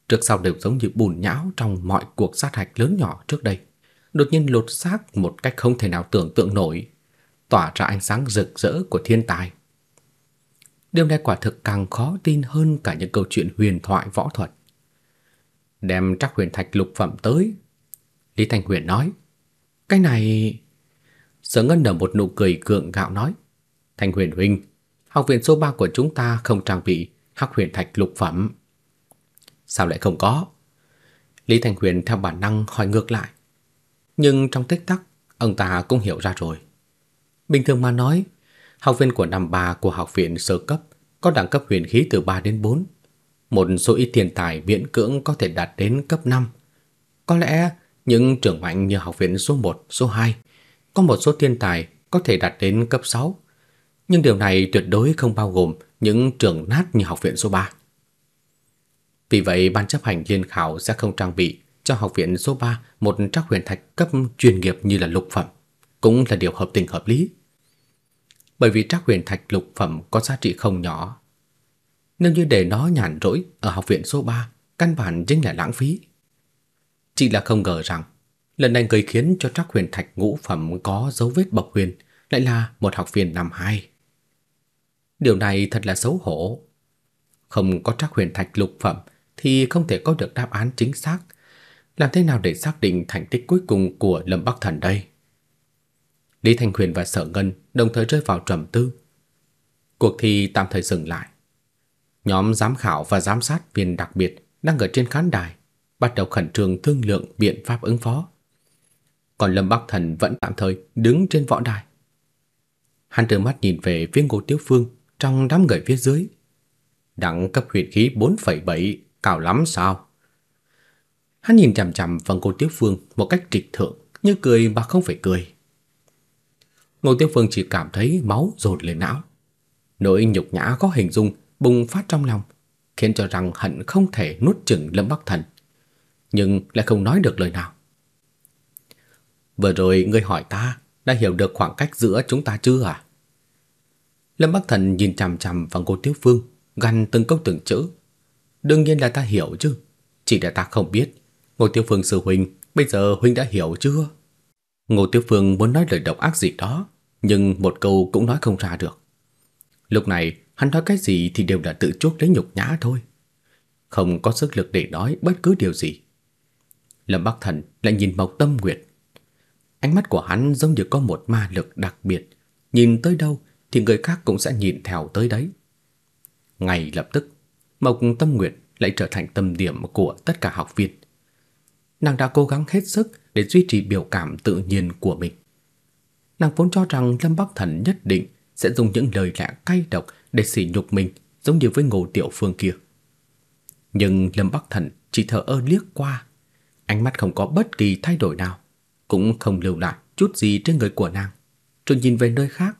trước sau đều giống như bùn nhão trong mọi cuộc sát hạch lớn nhỏ trước đây đột nhiên lột xác một cách không thể nào tưởng tượng nổi, tỏa ra ánh sáng rực rỡ của thiên tài. Điều này quả thực càng khó tin hơn cả những câu chuyện huyền thoại võ thuật. Đem trác huyền thạch lục phẩm tới, Lý Thanh Huyền nói, "Cái này..." Sở Ngân nở một nụ cười cượng gạo nói, "Thanh Huyền huynh, học viện số 3 của chúng ta không trang bị hắc huyền thạch lục phẩm." "Sao lại không có?" Lý Thanh Huyền theo bản năng hỏi ngược lại. Nhưng trong tích tắc, ông ta cũng hiểu ra rồi. Bình thường mà nói, học viên của năm 3 của học viện sơ cấp có đẳng cấp huyền khí từ 3 đến 4. Một số ít tiền tài miễn cưỡng có thể đạt đến cấp 5. Có lẽ những trưởng mạnh như học viện số 1, số 2 có một số thiên tài có thể đạt đến cấp 6. Nhưng điều này tuyệt đối không bao gồm những trưởng nát như học viện số 3. Vì vậy ban chấp hành liên khảo sẽ không trang bị cho học viện số 3 một trắc huyền thạch cấp chuyên nghiệp như là lục phẩm, cũng là điều hợp tình hợp lý. Bởi vì trắc huyền thạch lục phẩm có giá trị không nhỏ. Nếu như để nó nhàn rỗi ở học viện số 3, căn bản chính là lãng phí. Chỉ là không ngờ rằng, lần này người khiến cho trắc huyền thạch ngũ phẩm có dấu vết bộc huyền lại là một học viên năm 2. Điều này thật là xấu hổ. Không có trắc huyền thạch lục phẩm thì không thể có được đáp án chính xác làm thế nào để xác định thành tích cuối cùng của Lâm Bắc Thần đây? Lý Thanh Huyền và Sở Ngân đồng thời rơi vào trầm tư. Cuộc thi tạm thời dừng lại. Nhóm giám khảo và giám sát viên đặc biệt đang ở trên khán đài, bắt đầu khẩn trương thương lượng biện pháp ứng phó. Còn Lâm Bắc Thần vẫn tạm thời đứng trên võ đài. Hắn trợn mắt nhìn về viên Ngô Tiếu Phương trong đám người phía dưới. Đẳng cấp huyền khí 4,7 cao lắm sao? Hắn nhìn chằm chằm vào Ngô Tiếu Phương một cách trịch thượng, như cười mà không phải cười. Ngô Tiếu Phương chỉ cảm thấy máu dồn lên não. Nỗi nhục nhã có hình dung bùng phát trong lòng, khiến cho rằng hận không thể nuốt chửng Lâm Bắc Thần, nhưng lại không nói được lời nào. Vừa rồi ngươi hỏi ta đã hiểu được khoảng cách giữa chúng ta chưa à? Lâm Bắc Thần nhìn chằm chằm vào cô Tiếu Phương, gằn từng câu từng chữ. Đương nhiên là ta hiểu chứ, chỉ là ta không biết Ngô Tiêu Phương sư huynh, bây giờ huynh đã hiểu chưa? Ngô Tiêu Phương muốn nói lời độc ác gì đó, nhưng một câu cũng nói không ra được. Lúc này, hắn nói cái gì thì đều là tự chuốc lấy nhục nhã thôi. Không có sức lực để nói bất cứ điều gì. Lâm Bắc Thần lại nhìn Mộc Tâm Nguyệt. Ánh mắt của hắn giống như có một ma lực đặc biệt, nhìn tới đâu thì người khác cũng sẽ nhìn theo tới đấy. Ngay lập tức, Mộc Tâm Nguyệt lại trở thành tâm điểm của tất cả học viên nàng đã cố gắng hết sức để duy trì biểu cảm tự nhiên của mình. Nàng vốn cho rằng Lâm Bắc Thần nhất định sẽ dùng những lời lẽ cay độc để sỉ nhục mình, giống như với Ngô Tiểu Phương kia. Nhưng Lâm Bắc Thần chỉ thở ơ liếc qua, ánh mắt không có bất kỳ thay đổi nào, cũng không lưu lại chút gì trên người của nàng, rồi nhìn về nơi khác,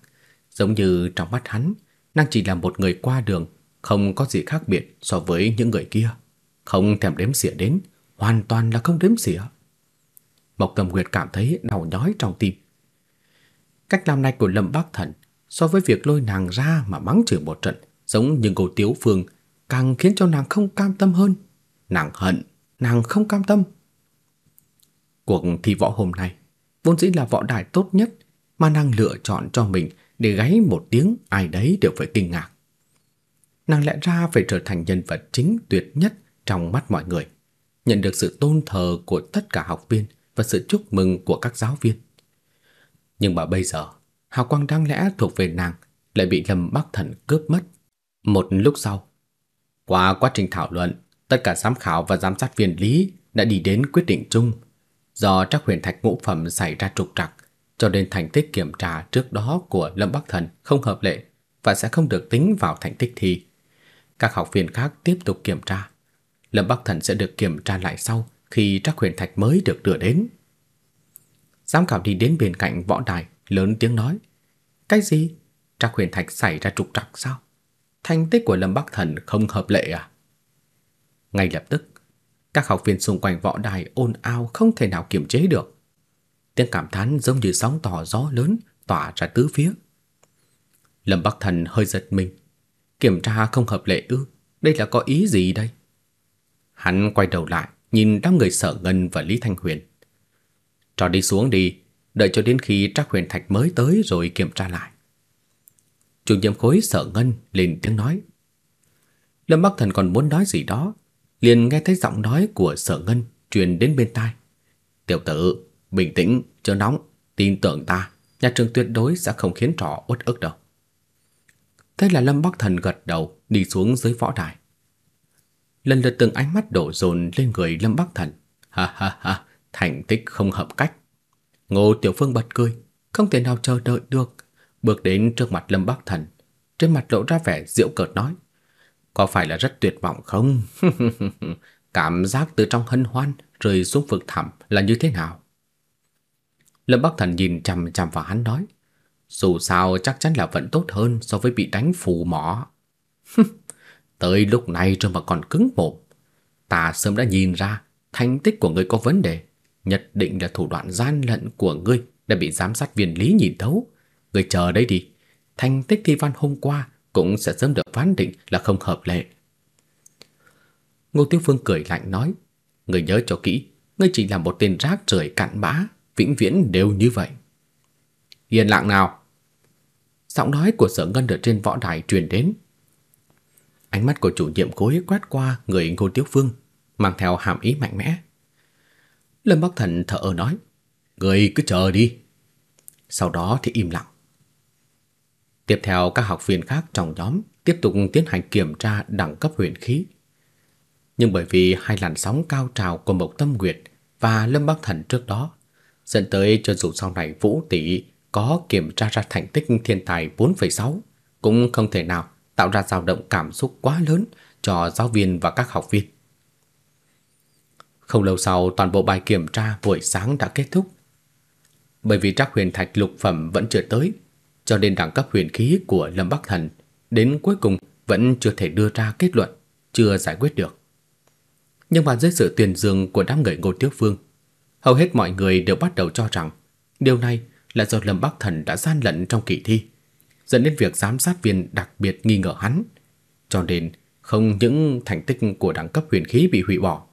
giống như trong mắt hắn, nàng chỉ là một người qua đường, không có gì khác biệt so với những người kia, không thèm đếm xỉa đến hoàn toàn là không đếm xỉa. Mộc Tâm Nguyệt cảm thấy đau nhói trong tim. Cách làm này của Lâm Bác Thần so với việc lôi nàng ra mà mắng chửi một trận, giống như cô Tiếu Phương, càng khiến cho nàng không cam tâm hơn. Nàng hận, nàng không cam tâm. Cuộc thi võ hôm nay vốn dĩ là võ đài tốt nhất mà nàng lựa chọn cho mình để gáy một tiếng ai đấy đều phải kinh ngạc. Nàng lẽ ra phải trở thành nhân vật chính tuyệt nhất trong mắt mọi người nhận được sự tôn thờ của tất cả học viên và sự chúc mừng của các giáo viên. Nhưng mà bây giờ, hào quang đáng lẽ thuộc về nàng lại bị Lâm Bắc Thần cướp mất. Một lúc sau, qua quá trình thảo luận, tất cả giám khảo và giám sát viên lý đã đi đến quyết định chung. Do trắc huyền thạch ngũ phẩm xảy ra trục trặc, cho nên thành tích kiểm tra trước đó của Lâm Bắc Thần không hợp lệ và sẽ không được tính vào thành tích thi. Các học viên khác tiếp tục kiểm tra. Lâm Bắc Thần sẽ được kiểm tra lại sau khi trắc huyền thạch mới được đưa đến. Giám khảo đi đến bên cạnh võ đài, lớn tiếng nói. Cái gì? Trắc huyền thạch xảy ra trục trặc sao? Thành tích của Lâm Bắc Thần không hợp lệ à? Ngay lập tức, các học viên xung quanh võ đài ồn ào không thể nào kiềm chế được. Tiếng cảm thán giống như sóng tỏ gió lớn tỏa ra tứ phía. Lâm Bắc Thần hơi giật mình. Kiểm tra không hợp lệ ư? Đây là có ý gì đây? Hắn quay đầu lại, nhìn đám người sợ Ngân và Lý Thanh Huyền. Cho đi xuống đi, đợi cho đến khi Trác Huyền Thạch mới tới rồi kiểm tra lại. Chủ nhiệm khối sợ Ngân lên tiếng nói. Lâm Bắc Thần còn muốn nói gì đó, liền nghe thấy giọng nói của Sở Ngân truyền đến bên tai. "Tiểu tử, bình tĩnh, chờ nóng, tin tưởng ta, nhà trường tuyệt đối sẽ không khiến trò uất ức đâu." Thế là Lâm Bắc Thần gật đầu đi xuống dưới võ đài lần lượt từng ánh mắt đổ dồn lên người Lâm Bắc Thần. Ha ha ha, thành tích không hợp cách. Ngô Tiểu Phương bật cười, không thể nào chờ đợi được, bước đến trước mặt Lâm Bắc Thần, trên mặt lộ ra vẻ giễu cợt nói: "Có phải là rất tuyệt vọng không?" Cảm giác từ trong hân hoan rơi xuống vực thẳm là như thế nào? Lâm Bắc Thần nhìn chằm chằm vào hắn nói: "Dù sao chắc chắn là vẫn tốt hơn so với bị đánh phù mỏ." Tới lúc này rồi mà còn cứng mồm. Ta sớm đã nhìn ra thành tích của ngươi có vấn đề, nhất định là thủ đoạn gian lận của ngươi đã bị giám sát viên Lý nhìn thấu. Ngươi chờ đấy đi, thành tích thi văn hôm qua cũng sẽ sớm được phán định là không hợp lệ. Ngô Tiêu Phương cười lạnh nói, ngươi nhớ cho kỹ, ngươi chỉ là một tên rác rưởi cặn bã, vĩnh viễn đều như vậy. Yên lặng nào. Giọng nói của Sở Ngân ở trên võ đài truyền đến, Ánh mắt của chủ nhiệm cố ý quét qua người Ngô Tiếu Phương, mang theo hàm ý mạnh mẽ. Lâm Bắc Thần thở ở nói, người cứ chờ đi. Sau đó thì im lặng. Tiếp theo các học viên khác trong nhóm tiếp tục tiến hành kiểm tra đẳng cấp huyền khí. Nhưng bởi vì hai làn sóng cao trào của Mộc Tâm Nguyệt và Lâm Bắc Thần trước đó, dẫn tới cho dù sau này Vũ Tỷ có kiểm tra ra thành tích thiên tài 4,6 cũng không thể nào tạo ra dao động cảm xúc quá lớn cho giáo viên và các học viên. Không lâu sau, toàn bộ bài kiểm tra buổi sáng đã kết thúc. Bởi vì Trác huyền thạch lục phẩm vẫn chưa tới, cho nên đẳng cấp huyền khí của Lâm Bắc Thần đến cuối cùng vẫn chưa thể đưa ra kết luận, chưa giải quyết được. Nhưng mà dưới sự tuyên dương của đám người Ngô Tiếu Phương, hầu hết mọi người đều bắt đầu cho rằng điều này là do Lâm Bắc Thần đã gian lận trong kỳ thi dẫn đến việc giám sát viên đặc biệt nghi ngờ hắn, cho nên không những thành tích của đẳng cấp huyền khí bị hủy bỏ,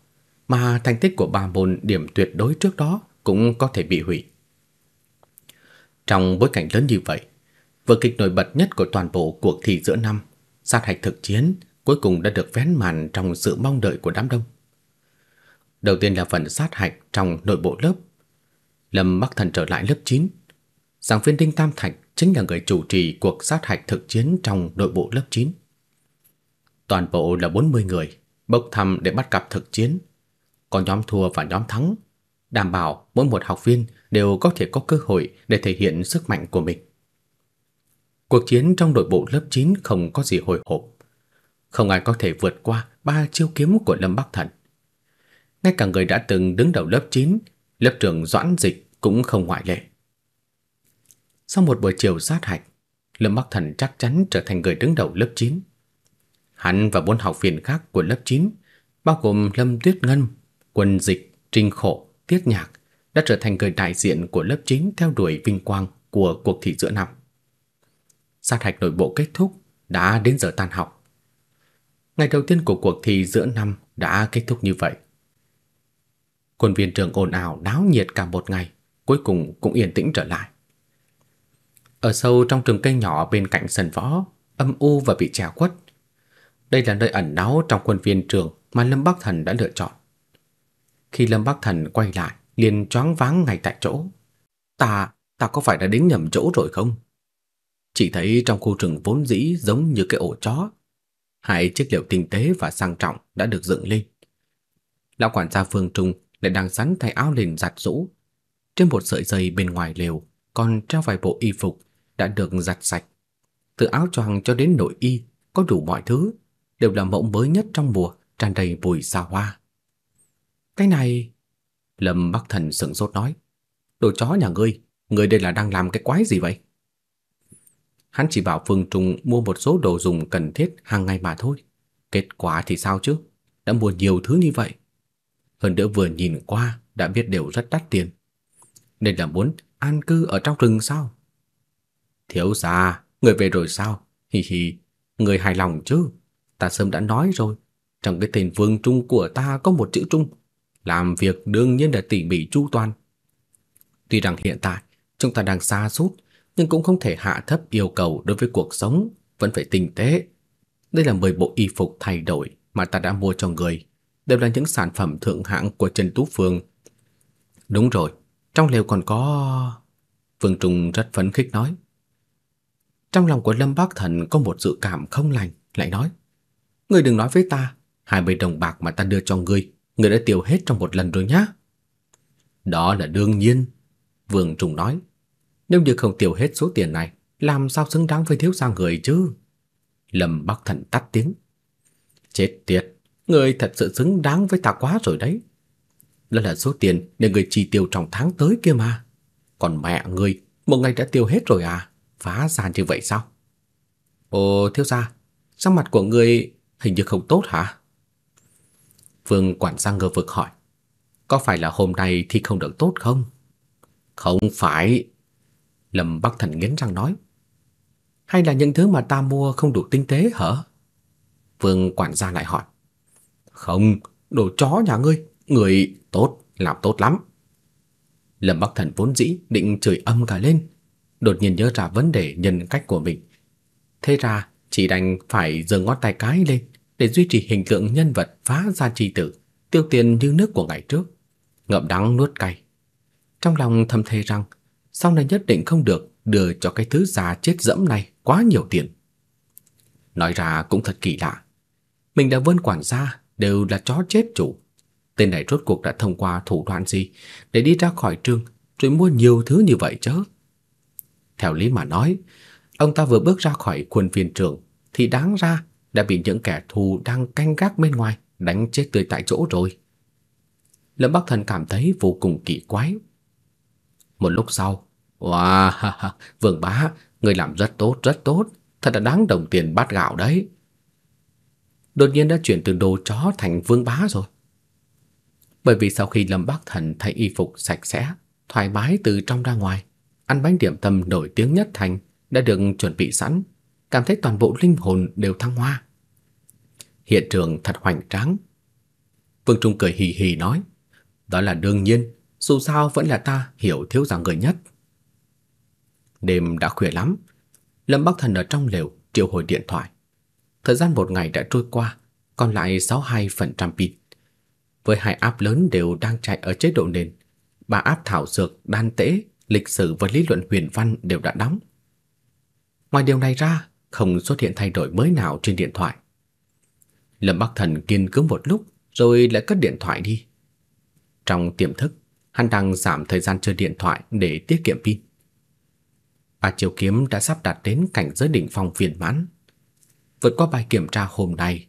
mà thành tích của ba môn điểm tuyệt đối trước đó cũng có thể bị hủy. Trong bối cảnh lớn như vậy, vở kịch nổi bật nhất của toàn bộ cuộc thi giữa năm, sát hạch thực chiến cuối cùng đã được vén màn trong sự mong đợi của đám đông. Đầu tiên là phần sát hạch trong nội bộ lớp. Lâm Bắc Thần trở lại lớp 9, giảng viên Đinh Tam Thạch chính là người chủ trì cuộc sát hạch thực chiến trong đội bộ lớp 9. Toàn bộ là 40 người, bốc thăm để bắt cặp thực chiến. Có nhóm thua và nhóm thắng, đảm bảo mỗi một học viên đều có thể có cơ hội để thể hiện sức mạnh của mình. Cuộc chiến trong đội bộ lớp 9 không có gì hồi hộp. Không ai có thể vượt qua ba chiêu kiếm của Lâm Bắc Thần. Ngay cả người đã từng đứng đầu lớp 9, lớp trưởng Doãn Dịch cũng không ngoại lệ. Sau một buổi chiều sát hạch, Lâm Bắc Thần chắc chắn trở thành người đứng đầu lớp 9. Hắn và bốn học viên khác của lớp 9, bao gồm Lâm Tuyết Ngân, Quân Dịch, Trinh Khổ, Tiết Nhạc, đã trở thành người đại diện của lớp 9 theo đuổi vinh quang của cuộc thi giữa năm. Sát hạch nội bộ kết thúc, đã đến giờ tan học. Ngày đầu tiên của cuộc thi giữa năm đã kết thúc như vậy. Quân viên trường ồn ào náo nhiệt cả một ngày, cuối cùng cũng yên tĩnh trở lại. Ở sâu trong rừng cây nhỏ bên cạnh sân võ, âm u và bị che khuất. Đây là nơi ẩn náu trong quân viên trường mà Lâm Bắc Thần đã lựa chọn. Khi Lâm Bắc Thần quay lại, liền choáng váng ngay tại chỗ. "Ta, ta có phải đã đến nhầm chỗ rồi không?" Chỉ thấy trong khu rừng vốn dĩ giống như cái ổ chó, hai chiếc liệu tinh tế và sang trọng đã được dựng lên. Lão quản gia Phương Trung lại đang sắn thay áo lên giặt rũ. Trên một sợi dây bên ngoài lều còn treo vài bộ y phục đã được giặt sạch. Từ áo choàng cho đến nội y, có đủ mọi thứ, đều là mẫu mới nhất trong mùa, tràn đầy bụi xa hoa. Cái này... Lâm Bắc Thần sững sốt nói. Đồ chó nhà ngươi, ngươi đây là đang làm cái quái gì vậy? Hắn chỉ bảo Phương Trung mua một số đồ dùng cần thiết hàng ngày mà thôi. Kết quả thì sao chứ? Đã mua nhiều thứ như vậy. Hơn nữa vừa nhìn qua đã biết đều rất đắt tiền. Nên là muốn an cư ở trong rừng sao? Thiếu gia, người về rồi sao? Hi hi, người hài lòng chứ? Ta sớm đã nói rồi, trong cái tên Vương Trung của ta có một chữ Trung, làm việc đương nhiên là tỉ mỉ chu toàn. Tuy rằng hiện tại chúng ta đang xa sút, nhưng cũng không thể hạ thấp yêu cầu đối với cuộc sống, vẫn phải tinh tế. Đây là 10 bộ y phục thay đổi mà ta đã mua cho người, đều là những sản phẩm thượng hạng của Trần Tú Phương. Đúng rồi, trong lều còn có Vương Trung rất phấn khích nói. Trong lòng của Lâm Bắc Thần có một dự cảm không lành, lại nói: "Ngươi đừng nói với ta, hai mươi đồng bạc mà ta đưa cho ngươi, ngươi đã tiêu hết trong một lần rồi nhá." "Đó là đương nhiên." Vương Trùng nói. "Nếu như không tiêu hết số tiền này, làm sao xứng đáng với thiếu gia người chứ?" Lâm Bắc Thần tắt tiếng. "Chết tiệt, ngươi thật sự xứng đáng với ta quá rồi đấy." Đó là số tiền để người chi tiêu trong tháng tới kia mà. Còn mẹ ngươi, một ngày đã tiêu hết rồi à? phá ra như vậy sao? Ồ thiếu gia, sắc mặt của người hình như không tốt hả? Vương quản gia ngơ vực hỏi, có phải là hôm nay thi không được tốt không? Không phải, Lâm Bắc Thần nghiến răng nói. Hay là những thứ mà ta mua không đủ tinh tế hả? Vương quản gia lại hỏi. Không, đồ chó nhà ngươi, người tốt, làm tốt lắm. Lâm Bắc Thần vốn dĩ định chửi âm cả lên đột nhiên nhớ ra vấn đề nhân cách của mình. Thế ra chỉ đành phải giơ ngón tay cái lên để duy trì hình tượng nhân vật phá gia chi tử, tiêu tiền như nước của ngày trước, ngậm đắng nuốt cay. Trong lòng thầm thề rằng, sau này nhất định không được đưa cho cái thứ già chết dẫm này quá nhiều tiền. Nói ra cũng thật kỳ lạ. Mình đã vươn quản gia đều là chó chết chủ. Tên này rốt cuộc đã thông qua thủ đoạn gì để đi ra khỏi trường rồi mua nhiều thứ như vậy chứ? Theo lý mà nói, ông ta vừa bước ra khỏi khuôn viên trường thì đáng ra đã bị những kẻ thù đang canh gác bên ngoài đánh chết tươi tại chỗ rồi. Lâm Bắc Thần cảm thấy vô cùng kỳ quái. Một lúc sau, wow, Vương bá, người làm rất tốt, rất tốt, thật là đáng đồng tiền bát gạo đấy." Đột nhiên đã chuyển từ đồ chó thành vương bá rồi. Bởi vì sau khi Lâm Bắc Thần thay y phục sạch sẽ, thoải mái từ trong ra ngoài, ăn bánh điểm tâm nổi tiếng nhất thành đã được chuẩn bị sẵn, cảm thấy toàn bộ linh hồn đều thăng hoa. Hiện trường thật hoành tráng. Vương Trung cười hì hì nói, đó là đương nhiên, dù sao vẫn là ta hiểu thiếu rằng người nhất. Đêm đã khuya lắm, Lâm Bắc Thần ở trong lều triệu hồi điện thoại. Thời gian một ngày đã trôi qua, còn lại 62% pin. Với hai áp lớn đều đang chạy ở chế độ nền, ba áp thảo dược đan tế lịch sử và lý luận huyền văn đều đã đóng. Ngoài điều này ra, không xuất hiện thay đổi mới nào trên điện thoại. Lâm Bắc Thần kiên cứng một lúc rồi lại cất điện thoại đi. Trong tiềm thức, hắn đang giảm thời gian chơi điện thoại để tiết kiệm pin. Ba chiều kiếm đã sắp đạt đến cảnh giới đỉnh phong viên mãn. Vượt qua bài kiểm tra hôm nay,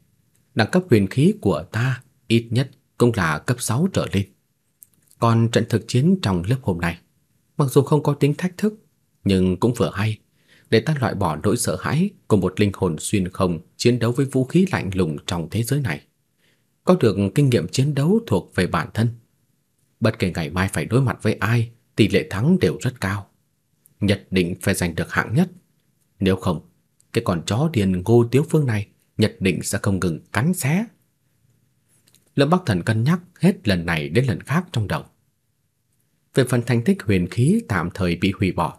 đẳng cấp huyền khí của ta ít nhất cũng là cấp 6 trở lên. Còn trận thực chiến trong lớp hôm nay Mặc dù không có tính thách thức, nhưng cũng vừa hay để ta loại bỏ nỗi sợ hãi của một linh hồn xuyên không chiến đấu với vũ khí lạnh lùng trong thế giới này. Có được kinh nghiệm chiến đấu thuộc về bản thân. Bất kể ngày mai phải đối mặt với ai, tỷ lệ thắng đều rất cao. Nhất định phải giành được hạng nhất. Nếu không, cái con chó điền Ngô Tiếu Phương này nhất định sẽ không ngừng cắn xé. Lâm Bắc Thần cân nhắc hết lần này đến lần khác trong đầu. Về phần thành tích huyền khí tạm thời bị hủy bỏ,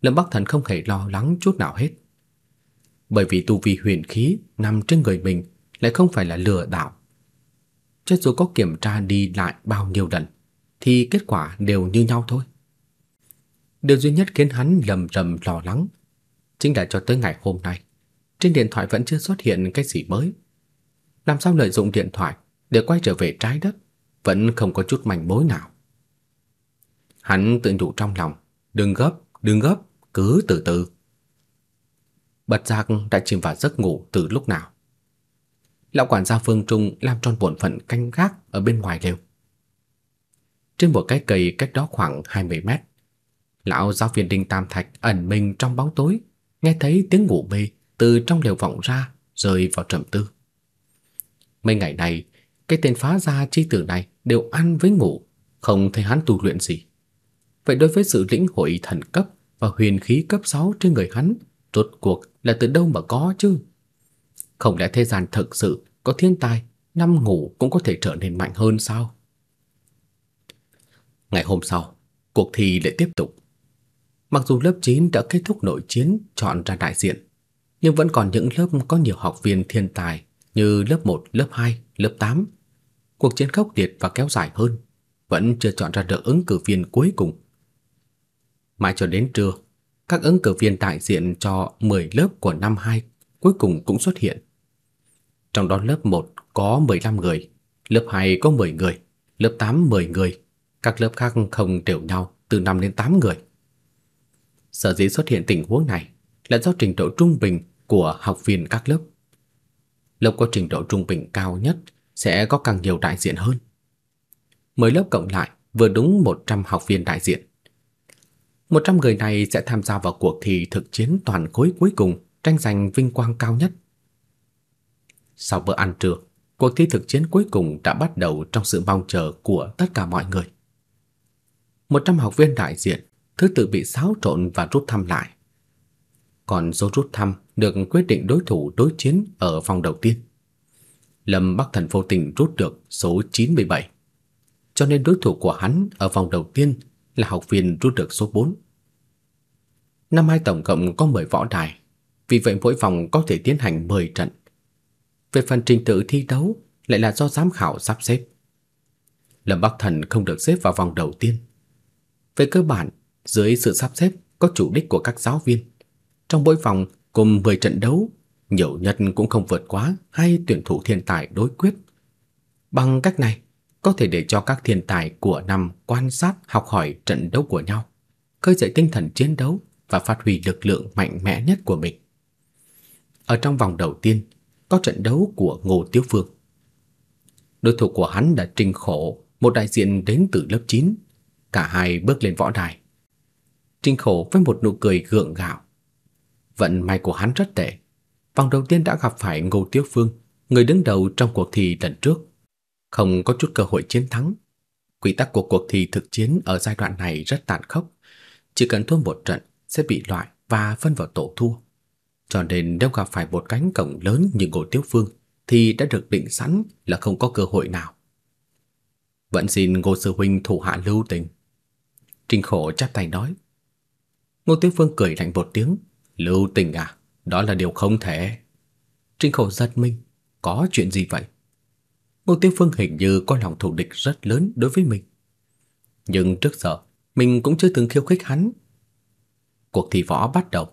Lâm Bắc Thần không hề lo lắng chút nào hết. Bởi vì tu vi huyền khí nằm trên người mình lại không phải là lừa đảo. Cho dù có kiểm tra đi lại bao nhiêu lần thì kết quả đều như nhau thôi. Điều duy nhất khiến hắn lầm rầm lo lắng chính là cho tới ngày hôm nay, trên điện thoại vẫn chưa xuất hiện cái gì mới. Làm sao lợi dụng điện thoại để quay trở về trái đất vẫn không có chút manh mối nào. Hắn tự nhủ trong lòng, đừng gấp, đừng gấp, cứ từ từ. Bật giác đã chìm vào giấc ngủ từ lúc nào. Lão quản gia Phương Trung làm tròn bổn phận canh gác ở bên ngoài lều. Trên một cái cây cách đó khoảng 20 mét, lão giáo viên Đinh Tam Thạch ẩn mình trong bóng tối, nghe thấy tiếng ngủ mê từ trong lều vọng ra, rơi vào trầm tư. Mấy ngày này, cái tên phá gia chi tử này đều ăn với ngủ, không thấy hắn tu luyện gì. Vậy đối với sự lĩnh hội thần cấp và huyền khí cấp 6 trên người hắn, rốt cuộc là từ đâu mà có chứ? Không lẽ thế gian thực sự có thiên tài năm ngủ cũng có thể trở nên mạnh hơn sao? Ngày hôm sau, cuộc thi lại tiếp tục. Mặc dù lớp 9 đã kết thúc nội chiến chọn ra đại diện, nhưng vẫn còn những lớp có nhiều học viên thiên tài như lớp 1, lớp 2, lớp 8. Cuộc chiến khốc liệt và kéo dài hơn, vẫn chưa chọn ra được ứng cử viên cuối cùng. Mãi cho đến trưa, các ứng cử viên đại diện cho 10 lớp của năm 2 cuối cùng cũng xuất hiện. Trong đó lớp 1 có 15 người, lớp 2 có 10 người, lớp 8 10 người, các lớp khác không đều nhau từ 5 đến 8 người. Sở dĩ xuất hiện tình huống này là do trình độ trung bình của học viên các lớp. Lớp có trình độ trung bình cao nhất sẽ có càng nhiều đại diện hơn. 10 lớp cộng lại vừa đúng 100 học viên đại diện. 100 người này sẽ tham gia vào cuộc thi thực chiến toàn khối cuối cùng, tranh giành vinh quang cao nhất. Sau bữa ăn trưa, cuộc thi thực chiến cuối cùng đã bắt đầu trong sự mong chờ của tất cả mọi người. 100 học viên đại diện thứ tự bị xáo trộn và rút thăm lại. Còn số rút thăm được quyết định đối thủ đối chiến ở vòng đầu tiên. Lâm Bắc Thần vô tình rút được số 97. Cho nên đối thủ của hắn ở vòng đầu tiên là học viên rút được số 4. Năm hai tổng cộng có 10 võ đài, vì vậy mỗi vòng có thể tiến hành 10 trận. Về phần trình tự thi đấu lại là do giám khảo sắp xếp. Lâm Bắc Thần không được xếp vào vòng đầu tiên. Về cơ bản, dưới sự sắp xếp có chủ đích của các giáo viên. Trong mỗi vòng cùng 10 trận đấu, nhiều nhất cũng không vượt quá hai tuyển thủ thiên tài đối quyết. Bằng cách này, có thể để cho các thiên tài của năm quan sát học hỏi trận đấu của nhau, khơi dậy tinh thần chiến đấu và phát huy lực lượng mạnh mẽ nhất của mình. Ở trong vòng đầu tiên, có trận đấu của Ngô Tiếu Phương. Đối thủ của hắn là Trình Khổ, một đại diện đến từ lớp 9. Cả hai bước lên võ đài. Trình Khổ với một nụ cười gượng gạo. Vận may của hắn rất tệ. Vòng đầu tiên đã gặp phải Ngô Tiếu Phương, người đứng đầu trong cuộc thi lần trước không có chút cơ hội chiến thắng. Quy tắc của cuộc thi thực chiến ở giai đoạn này rất tàn khốc, chỉ cần thua một trận sẽ bị loại và phân vào tổ thua. Cho nên nếu gặp phải một cánh cổng lớn như Ngô Tiếu Phương thì đã được định sẵn là không có cơ hội nào. Vẫn xin Ngô sư huynh thủ hạ lưu tình. Trình Khổ chắp tay nói. Ngô Tiếu Phương cười lạnh một tiếng, "Lưu tình à? Đó là điều không thể." Trình Khổ giật mình, "Có chuyện gì vậy?" Ngô Tiêu Phương hình như có lòng thù địch rất lớn đối với mình. Nhưng trước giờ, mình cũng chưa từng khiêu khích hắn. Cuộc thi võ bắt đầu.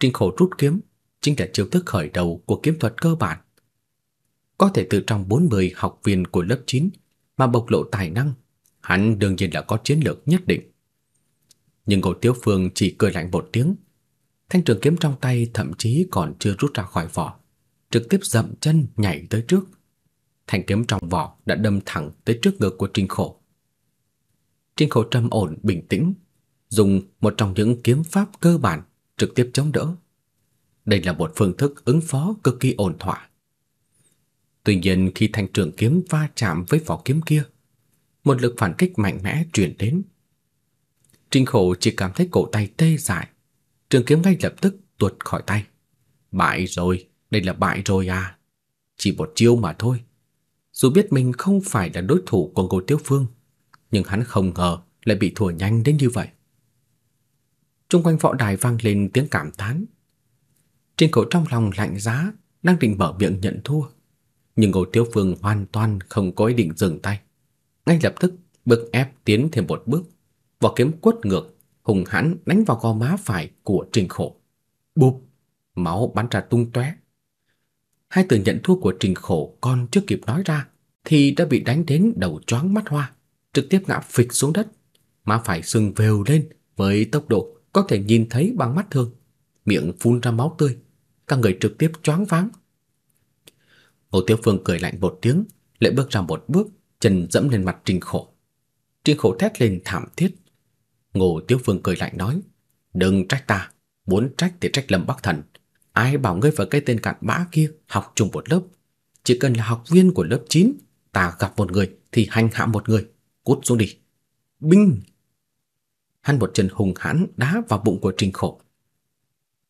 Trình khổ rút kiếm chính là chiêu thức khởi đầu của kiếm thuật cơ bản. Có thể từ trong 40 học viên của lớp 9 mà bộc lộ tài năng, hắn đương nhiên là có chiến lược nhất định. Nhưng Ngô Tiêu Phương chỉ cười lạnh một tiếng. Thanh trường kiếm trong tay thậm chí còn chưa rút ra khỏi vỏ, trực tiếp dậm chân nhảy tới trước thanh kiếm trong vỏ đã đâm thẳng tới trước ngực của Trình Khổ. Trình Khổ trầm ổn bình tĩnh, dùng một trong những kiếm pháp cơ bản trực tiếp chống đỡ. Đây là một phương thức ứng phó cực kỳ ổn thỏa. Tuy nhiên khi thanh trường kiếm va chạm với vỏ kiếm kia, một lực phản kích mạnh mẽ truyền đến. Trình Khổ chỉ cảm thấy cổ tay tê dại, trường kiếm ngay lập tức tuột khỏi tay. Bại rồi, đây là bại rồi à. Chỉ một chiêu mà thôi, dù biết mình không phải là đối thủ của Ngô Tiếu Phương, nhưng hắn không ngờ lại bị thua nhanh đến như vậy. Trung quanh võ đài vang lên tiếng cảm thán. Trình cổ trong lòng lạnh giá, đang định mở miệng nhận thua, nhưng Ngô Tiếu Phương hoàn toàn không có ý định dừng tay. Ngay lập tức, bực ép tiến thêm một bước, vỏ kiếm quất ngược, hùng hãn đánh vào gò má phải của Trình Khổ. Bụp, máu bắn ra tung tóe hai từ nhận thua của Trình Khổ còn chưa kịp nói ra thì đã bị đánh đến đầu choáng mắt hoa, trực tiếp ngã phịch xuống đất, má phải sưng vèo lên với tốc độ có thể nhìn thấy bằng mắt thường, miệng phun ra máu tươi, cả người trực tiếp choáng váng. Ngô Tiêu Phương cười lạnh một tiếng, lại bước ra một bước, chân dẫm lên mặt Trình Khổ. Trình Khổ thét lên thảm thiết. Ngô Tiêu Phương cười lạnh nói: "Đừng trách ta, muốn trách thì trách Lâm Bắc Thần." Ai bảo ngươi và cái tên cặn bã kia học chung một lớp? Chỉ cần là học viên của lớp 9, ta gặp một người thì hành hạ một người, cút xuống đi. Binh! Hắn một chân hùng hãn đá vào bụng của Trình Khổ.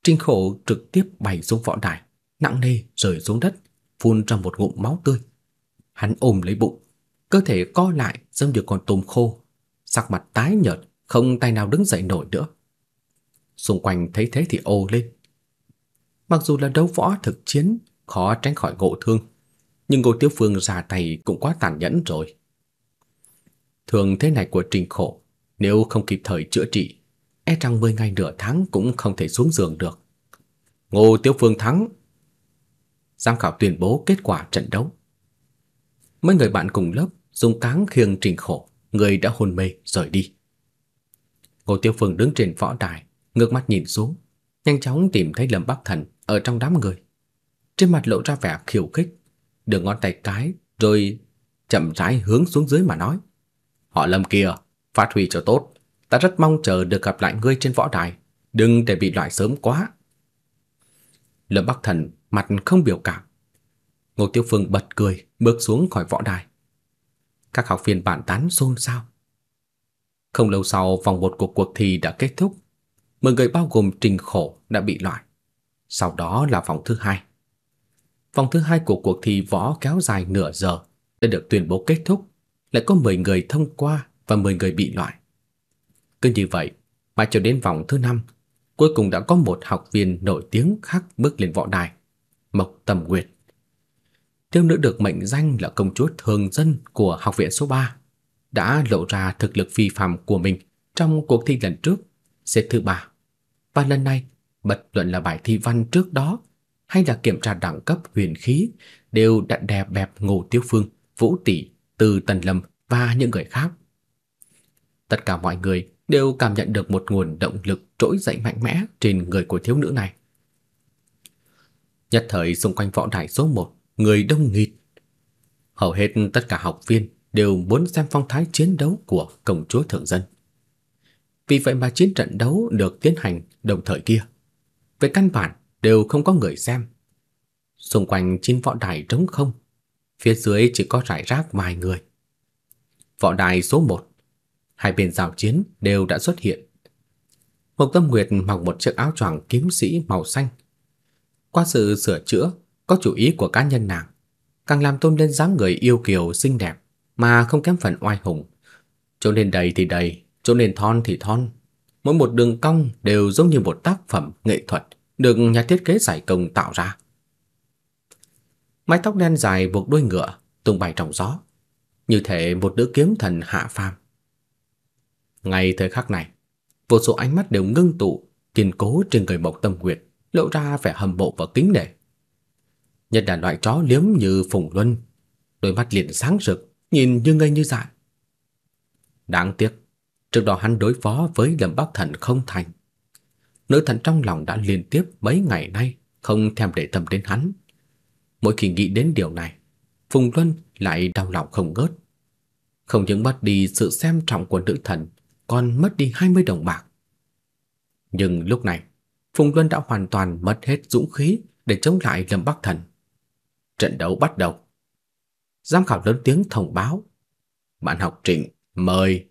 Trình Khổ trực tiếp bay xuống võ đài, nặng nề rơi xuống đất, phun ra một ngụm máu tươi. Hắn ôm lấy bụng, cơ thể co lại giống như con tôm khô, sắc mặt tái nhợt, không tay nào đứng dậy nổi nữa. Xung quanh thấy thế thì ồ lên, Mặc dù là đấu võ thực chiến, khó tránh khỏi ngộ thương, nhưng Ngô Tiếu Phương già tay cũng quá tàn nhẫn rồi. Thường thế này của Trình Khổ, nếu không kịp thời chữa trị, e rằng 10 ngày nửa tháng cũng không thể xuống giường được. Ngô Tiếu Phương thắng. Giám khảo tuyên bố kết quả trận đấu. Mấy người bạn cùng lớp dùng cáng khiêng Trình Khổ, người đã hôn mê rời đi. Ngô Tiêu Phương đứng trên võ đài, ngước mắt nhìn xuống, nhanh chóng tìm thấy Lâm Bắc Thần ở trong đám người. Trên mặt lộ ra vẻ khiêu khích, đưa ngón tay cái rồi chậm rãi hướng xuống dưới mà nói: "Họ Lâm kia, phát huy cho tốt, ta rất mong chờ được gặp lại ngươi trên võ đài, đừng để bị loại sớm quá." Lâm Bắc Thần mặt không biểu cảm. Ngô Tiêu Phương bật cười, bước xuống khỏi võ đài. Các học viên bạn tán xôn xao. Không lâu sau, vòng một của cuộc thi đã kết thúc. mọi người bao gồm Trình Khổ đã bị loại sau đó là vòng thứ hai. Vòng thứ hai của cuộc thi võ kéo dài nửa giờ đã được tuyên bố kết thúc, lại có 10 người thông qua và 10 người bị loại. Cứ như vậy, mà cho đến vòng thứ năm, cuối cùng đã có một học viên nổi tiếng khác bước lên võ đài, Mộc Tầm Nguyệt. Thiếu nữ được mệnh danh là công chúa thường dân của học viện số 3, đã lộ ra thực lực phi phàm của mình trong cuộc thi lần trước, xếp thứ 3. Và lần này bất luận là bài thi văn trước đó hay là kiểm tra đẳng cấp huyền khí đều đã đè bẹp Ngô tiêu Phương, Vũ Tỷ, Từ Tần Lâm và những người khác. Tất cả mọi người đều cảm nhận được một nguồn động lực trỗi dậy mạnh mẽ trên người của thiếu nữ này. Nhất thời xung quanh võ đài số 1, người đông nghịt. Hầu hết tất cả học viên đều muốn xem phong thái chiến đấu của công chúa thượng dân. Vì vậy mà chiến trận đấu được tiến hành đồng thời kia về căn bản đều không có người xem. Xung quanh trên võ đài trống không, phía dưới chỉ có rải rác vài người. Võ đài số 1, hai bên giao chiến đều đã xuất hiện. Mộc Tâm Nguyệt mặc một chiếc áo choàng kiếm sĩ màu xanh. Qua sự sửa chữa có chủ ý của cá nhân nàng, càng làm tôn lên dáng người yêu kiều xinh đẹp mà không kém phần oai hùng. Chỗ nên đầy thì đầy, chỗ nên thon thì thon, mỗi một đường cong đều giống như một tác phẩm nghệ thuật được nhà thiết kế giải công tạo ra. Mái tóc đen dài buộc đuôi ngựa, tung bay trong gió, như thể một nữ kiếm thần hạ phàm. Ngay thời khắc này, vô số ánh mắt đều ngưng tụ, kiên cố trên người Mộc Tâm Nguyệt, lộ ra vẻ hâm mộ và kính nể. Nhất là loại chó liếm như Phùng Luân, đôi mắt liền sáng rực, nhìn như ngây như dại. Đáng tiếc, trước đó hắn đối phó với Lâm Bắc Thần không thành, Nữ thần trong lòng đã liên tiếp mấy ngày nay không thèm để tâm đến hắn. Mỗi khi nghĩ đến điều này, Phùng Luân lại đau lòng không ngớt. Không những mất đi sự xem trọng của nữ thần, còn mất đi 20 đồng bạc. Nhưng lúc này, Phùng Luân đã hoàn toàn mất hết dũng khí để chống lại Lâm Bắc Thần. Trận đấu bắt đầu. Giám khảo lớn tiếng thông báo. Bạn học Trịnh, mời.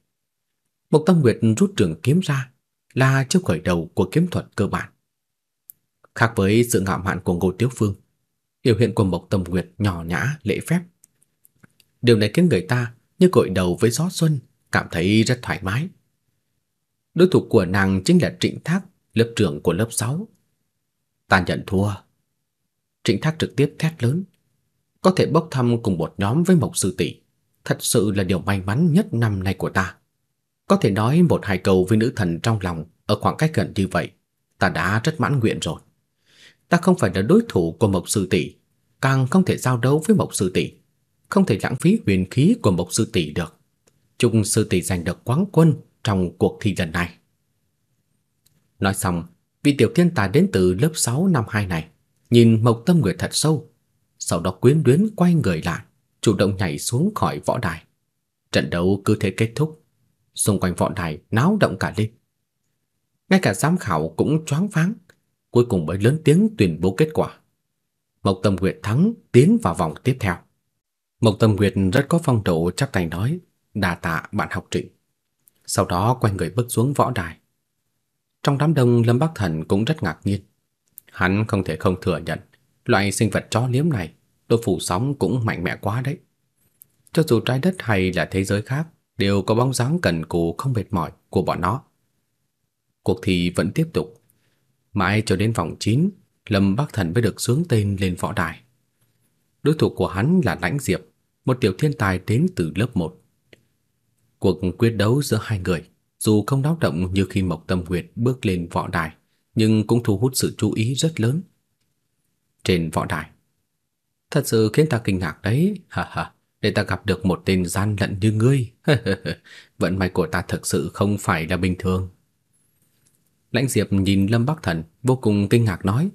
Mục Tâm Nguyệt rút trường kiếm ra, là chiêu khởi đầu của kiếm thuật cơ bản. Khác với sự ngạo mạn của Ngô Tiếu Phương, biểu hiện của Mộc Tâm Nguyệt nhỏ nhã, lễ phép. Điều này khiến người ta như cội đầu với gió xuân, cảm thấy rất thoải mái. Đối thủ của nàng chính là Trịnh Thác, lớp trưởng của lớp 6. Ta nhận thua. Trịnh Thác trực tiếp thét lớn. Có thể bốc thăm cùng một nhóm với Mộc Sư Tỷ, thật sự là điều may mắn nhất năm nay của ta. Có thể nói một hai câu với nữ thần trong lòng ở khoảng cách gần như vậy, ta đã rất mãn nguyện rồi. Ta không phải là đối thủ của Mộc sư tỷ, càng không thể giao đấu với Mộc sư tỷ, không thể lãng phí huyền khí của Mộc sư tỷ được. chung sư tỷ giành được quán quân trong cuộc thi lần này. Nói xong, vị tiểu thiên tài đến từ lớp 6 năm 2 này, nhìn Mộc Tâm Nguyệt thật sâu, sau đó quyến luyến quay người lại, chủ động nhảy xuống khỏi võ đài. Trận đấu cứ thế kết thúc xung quanh võ đài náo động cả lên. Ngay cả giám khảo cũng choáng váng, cuối cùng mới lớn tiếng tuyên bố kết quả. Mộc Tâm Nguyệt thắng tiến vào vòng tiếp theo. Mộc Tâm Nguyệt rất có phong độ chắp tay nói, đa tạ bạn học trịnh. Sau đó quay người bước xuống võ đài. Trong đám đông Lâm Bắc Thần cũng rất ngạc nhiên. Hắn không thể không thừa nhận, loại sinh vật chó liếm này, độ phủ sóng cũng mạnh mẽ quá đấy. Cho dù trái đất hay là thế giới khác, đều có bóng dáng cần cù không mệt mỏi của bọn nó. Cuộc thi vẫn tiếp tục. Mãi cho đến vòng 9, Lâm Bắc Thần mới được sướng tên lên võ đài. Đối thủ của hắn là Lãnh Diệp, một tiểu thiên tài đến từ lớp 1. Cuộc quyết đấu giữa hai người, dù không náo động như khi Mộc Tâm Nguyệt bước lên võ đài, nhưng cũng thu hút sự chú ý rất lớn. Trên võ đài. Thật sự khiến ta kinh ngạc đấy, ha ha để ta gặp được một tên gian lận như ngươi. Vận may của ta thực sự không phải là bình thường. Lãnh Diệp nhìn Lâm Bắc Thần vô cùng kinh ngạc nói.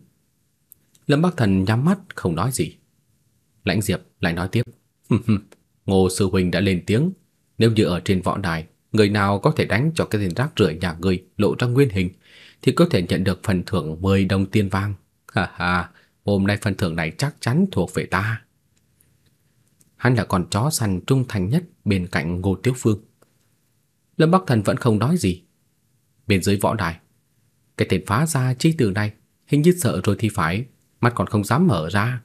Lâm Bắc Thần nhắm mắt không nói gì. Lãnh Diệp lại nói tiếp. Ngô Sư Huỳnh đã lên tiếng. Nếu như ở trên võ đài, người nào có thể đánh cho cái tên rác rưởi nhà ngươi lộ ra nguyên hình, thì có thể nhận được phần thưởng 10 đồng tiền vàng. Ha ha, hôm nay phần thưởng này chắc chắn thuộc về ta hắn là con chó săn trung thành nhất bên cạnh Ngô Tiếu Phương. Lâm Bắc Thần vẫn không nói gì. Bên dưới võ đài, cái tên phá ra chi từ này hình như sợ rồi thì phải, mắt còn không dám mở ra.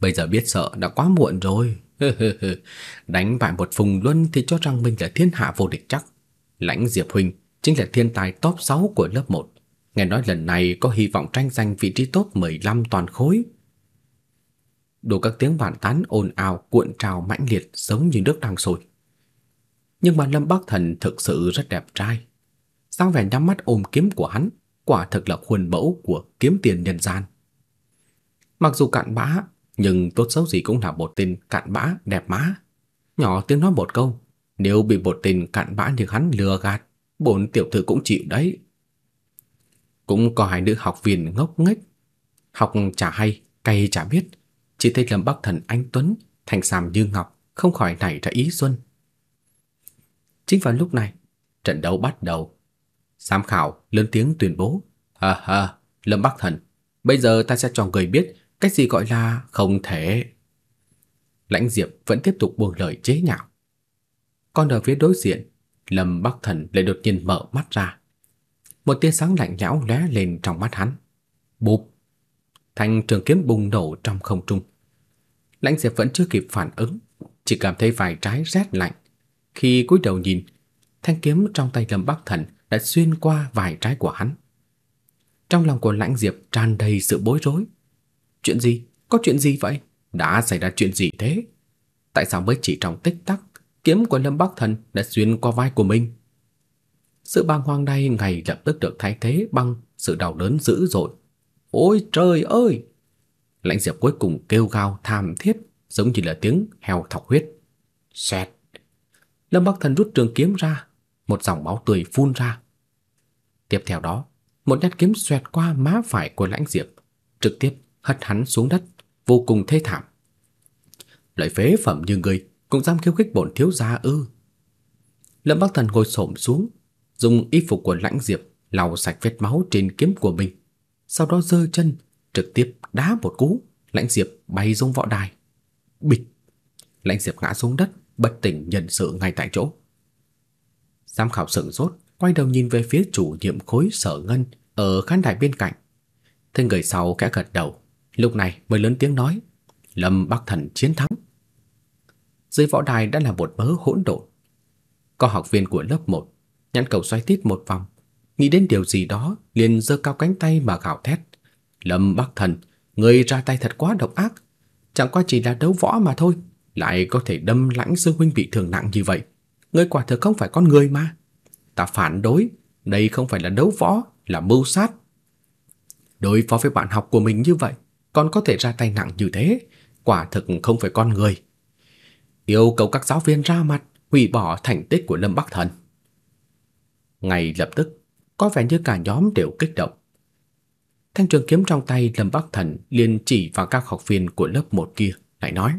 Bây giờ biết sợ đã quá muộn rồi. Đánh bại một phùng luân thì cho rằng mình là thiên hạ vô địch chắc. Lãnh Diệp Huỳnh chính là thiên tài top 6 của lớp 1. Nghe nói lần này có hy vọng tranh giành vị trí top 15 toàn khối đủ các tiếng bàn tán ồn ào cuộn trào mãnh liệt giống như nước đang sôi. Nhưng mà Lâm Bắc Thần thực sự rất đẹp trai. Sao vẻ nhắm mắt ôm kiếm của hắn quả thực là khuôn mẫu của kiếm tiền nhân gian. Mặc dù cạn bã, nhưng tốt xấu gì cũng là một tên cạn bã đẹp má. Nhỏ tiếng nói một câu, nếu bị một tên cạn bã như hắn lừa gạt, bốn tiểu thư cũng chịu đấy. Cũng có hai nữ học viên ngốc nghếch, học chả hay, cay chả biết, chỉ thấy Lâm Bắc Thần anh tuấn, Thanh Sam như ngọc, không khỏi nảy ra ý xuân. Chính vào lúc này, trận đấu bắt đầu. Giám khảo lớn tiếng tuyên bố, "Ha ha, Lâm Bắc Thần, bây giờ ta sẽ cho người biết cái gì gọi là không thể." Lãnh Diệp vẫn tiếp tục buông lời chế nhạo. Còn ở phía đối diện, Lâm Bắc Thần lại đột nhiên mở mắt ra. Một tia sáng lạnh lẽo lóe lên trong mắt hắn. Bụp! Thanh trường kiếm bùng nổ trong không trung. Lãnh Diệp vẫn chưa kịp phản ứng, chỉ cảm thấy vài trái rét lạnh. Khi cúi đầu nhìn, thanh kiếm trong tay Lâm Bắc Thần đã xuyên qua vài trái của hắn. Trong lòng của Lãnh Diệp tràn đầy sự bối rối. Chuyện gì? Có chuyện gì vậy? Đã xảy ra chuyện gì thế? Tại sao mới chỉ trong tích tắc, kiếm của Lâm Bắc Thần đã xuyên qua vai của mình? Sự bàng hoàng này ngay lập tức được thay thế bằng sự đau đớn dữ dội. Ôi trời ơi! Lãnh Diệp cuối cùng kêu gào thảm thiết, giống như là tiếng heo thọc huyết. Xẹt. Lâm Bắc Thần rút trường kiếm ra, một dòng máu tươi phun ra. Tiếp theo đó, một nhát kiếm xoẹt qua má phải của Lãnh Diệp, trực tiếp hất hắn xuống đất, vô cùng thê thảm. Loại phế phẩm như ngươi cũng dám khiêu khích bổn thiếu gia ư? Lâm Bắc Thần ngồi xổm xuống, dùng y phục của Lãnh Diệp lau sạch vết máu trên kiếm của mình, sau đó giơ chân trực tiếp đá một cú, Lãnh Diệp bay xuống võ đài. Bịch. Lãnh Diệp ngã xuống đất, bất tỉnh nhân sự ngay tại chỗ. Giám khảo sững sốt, quay đầu nhìn về phía chủ nhiệm khối Sở Ngân ở khán đài bên cạnh. thân người sau khẽ gật đầu, lúc này mới lớn tiếng nói: "Lâm Bắc Thần chiến thắng." Dưới võ đài đã là một mớ hỗn độn. Có học viên của lớp 1, nhăn cầu xoay tít một vòng, nghĩ đến điều gì đó, liền giơ cao cánh tay mà gào thét. Lâm Bắc Thần, người ra tay thật quá độc ác, chẳng qua chỉ là đấu võ mà thôi, lại có thể đâm lãnh sư huynh bị thương nặng như vậy, ngươi quả thực không phải con người mà. Ta phản đối, đây không phải là đấu võ, là mưu sát. Đối phó với bạn học của mình như vậy, còn có thể ra tay nặng như thế, quả thực không phải con người. Yêu cầu các giáo viên ra mặt hủy bỏ thành tích của Lâm Bắc Thần. Ngay lập tức, có vẻ như cả nhóm đều kích động. Thanh trường kiếm trong tay Lâm Bắc Thần liền chỉ vào các học viên của lớp 1 kia, lại nói: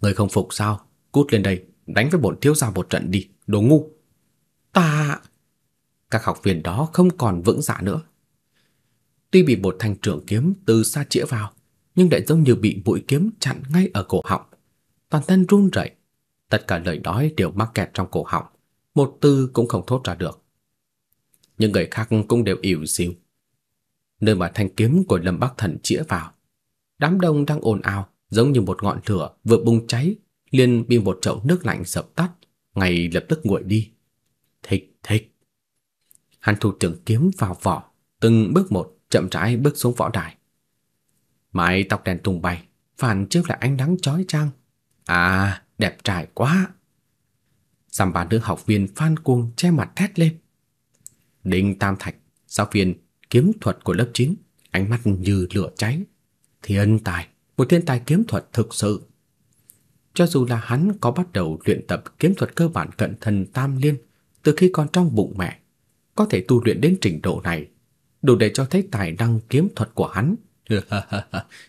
"Ngươi không phục sao? Cút lên đây, đánh với bọn thiếu gia một trận đi, đồ ngu." "Ta..." Các học viên đó không còn vững dạ nữa. Tuy bị một thanh trường kiếm từ xa chĩa vào, nhưng lại giống như bị mũi kiếm chặn ngay ở cổ họng. Toàn thân run rẩy, tất cả lời nói đều mắc kẹt trong cổ họng, một từ cũng không thốt ra được. Những người khác cũng đều ỉu xìu nơi mà thanh kiếm của Lâm Bắc Thần chĩa vào. Đám đông đang ồn ào, giống như một ngọn lửa vừa bùng cháy, liền bị một chậu nước lạnh dập tắt, ngay lập tức nguội đi. Thịch thịch. Hắn thu trường kiếm vào vỏ, từng bước một chậm rãi bước xuống võ đài. Mái tóc đen tung bay, phản chiếu lại ánh nắng chói chang. À, đẹp trai quá. Dằm bà nữ học viên phan cuồng che mặt thét lên. Đinh Tam Thạch, giáo viên kiếm thuật của lớp 9, ánh mắt như lửa cháy. Thiên tài, một thiên tài kiếm thuật thực sự. Cho dù là hắn có bắt đầu luyện tập kiếm thuật cơ bản cận thần tam liên từ khi còn trong bụng mẹ, có thể tu luyện đến trình độ này, đủ để cho thấy tài năng kiếm thuật của hắn.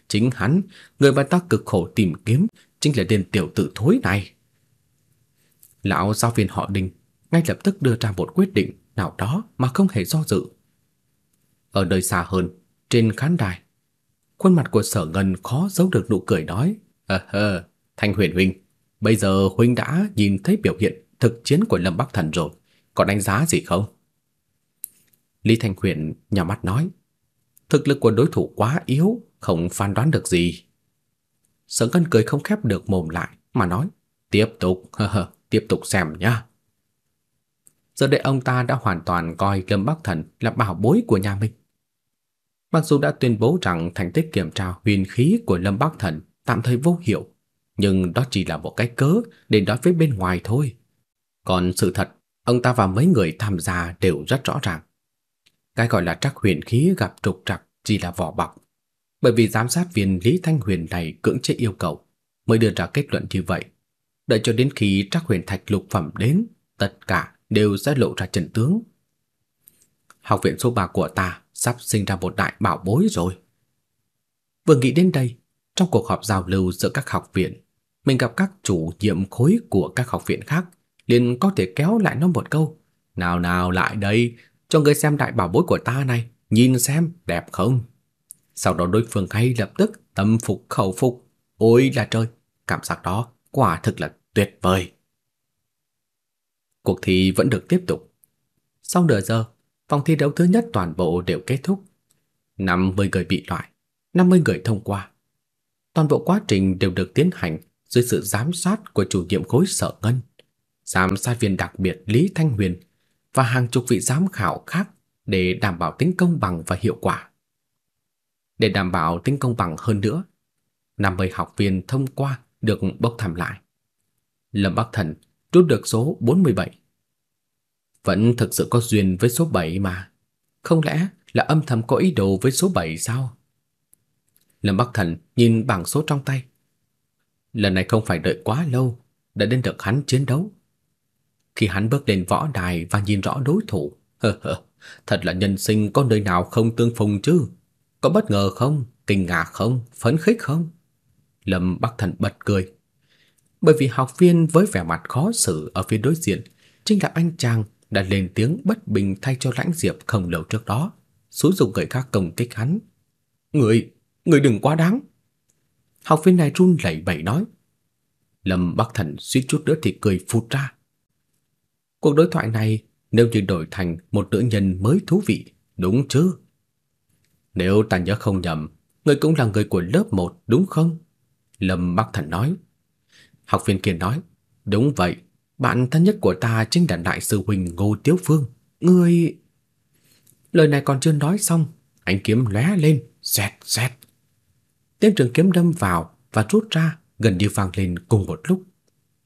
chính hắn, người mà ta cực khổ tìm kiếm, chính là tên tiểu tử thối này. Lão giáo viên họ Đinh ngay lập tức đưa ra một quyết định nào đó mà không hề do dự. Ở nơi xa hơn, trên khán đài, khuôn mặt của Sở Ngân khó giấu được nụ cười nói, "Ờ hơ, ờ, Thanh Huyền huynh, bây giờ huynh đã nhìn thấy biểu hiện thực chiến của Lâm Bắc Thần rồi, có đánh giá gì không?" Lý Thanh Huyền nhíu mắt nói, "Thực lực của đối thủ quá yếu, không phán đoán được gì." Sở Ngân cười không khép được mồm lại mà nói, "Tiếp tục, hơ hơ, tiếp tục xem nhá." Giờ đây ông ta đã hoàn toàn coi Lâm Bắc Thần là bảo bối của nhà mình. Mặc dù đã tuyên bố rằng thành tích kiểm tra huyền khí của Lâm Bắc Thần tạm thời vô hiệu, nhưng đó chỉ là một cái cớ để đối với bên ngoài thôi. Còn sự thật, ông ta và mấy người tham gia đều rất rõ ràng. Cái gọi là trắc huyền khí gặp trục trặc chỉ là vỏ bọc, bởi vì giám sát viên Lý Thanh Huyền này cưỡng chế yêu cầu mới đưa ra kết luận như vậy. Đợi cho đến khi trắc huyền thạch lục phẩm đến, tất cả đều sẽ lộ ra chân tướng học viện số 3 của ta sắp sinh ra một đại bảo bối rồi. Vừa nghĩ đến đây, trong cuộc họp giao lưu giữa các học viện, mình gặp các chủ nhiệm khối của các học viện khác, liền có thể kéo lại nó một câu. Nào nào lại đây, cho người xem đại bảo bối của ta này, nhìn xem đẹp không. Sau đó đối phương ngay lập tức tâm phục khẩu phục. Ôi là trời, cảm giác đó quả thực là tuyệt vời. Cuộc thi vẫn được tiếp tục. Sau nửa giờ, Vòng thi đấu thứ nhất toàn bộ đều kết thúc. 50 người bị loại, 50 người thông qua. Toàn bộ quá trình đều được tiến hành dưới sự giám sát của chủ nhiệm khối Sở Ngân, giám sát viên đặc biệt Lý Thanh Huyền và hàng chục vị giám khảo khác để đảm bảo tính công bằng và hiệu quả. Để đảm bảo tính công bằng hơn nữa, 50 học viên thông qua được bốc thăm lại. Lâm Bắc Thần rút được số 47. Vẫn thực sự có duyên với số 7 mà. Không lẽ là âm thầm có ý đồ với số 7 sao? Lâm Bắc Thần nhìn bảng số trong tay. Lần này không phải đợi quá lâu, đã đến được hắn chiến đấu. Khi hắn bước lên võ đài và nhìn rõ đối thủ, thật là nhân sinh có nơi nào không tương phùng chứ? Có bất ngờ không, kinh ngạc không, phấn khích không? Lâm Bắc Thần bật cười. Bởi vì học viên với vẻ mặt khó xử ở phía đối diện chính là anh chàng đã lên tiếng bất bình thay cho Lãnh Diệp không lâu trước đó, xúi dục người khác công kích hắn. người người đừng quá đáng." Học viên này run lẩy bẩy nói. Lâm Bắc Thần suýt chút nữa thì cười phụt ra. Cuộc đối thoại này nếu như đổi thành một nữ nhân mới thú vị, đúng chứ? Nếu ta nhớ không nhầm, người cũng là người của lớp 1 đúng không? Lâm Bắc Thần nói. Học viên kia nói, đúng vậy, bạn thân nhất của ta chính là đại sư huynh Ngô Tiếu Phương. Ngươi Lời này còn chưa nói xong, ánh kiếm lóe lên, xẹt xẹt. Tiếng trường kiếm đâm vào và rút ra, gần như vang lên cùng một lúc.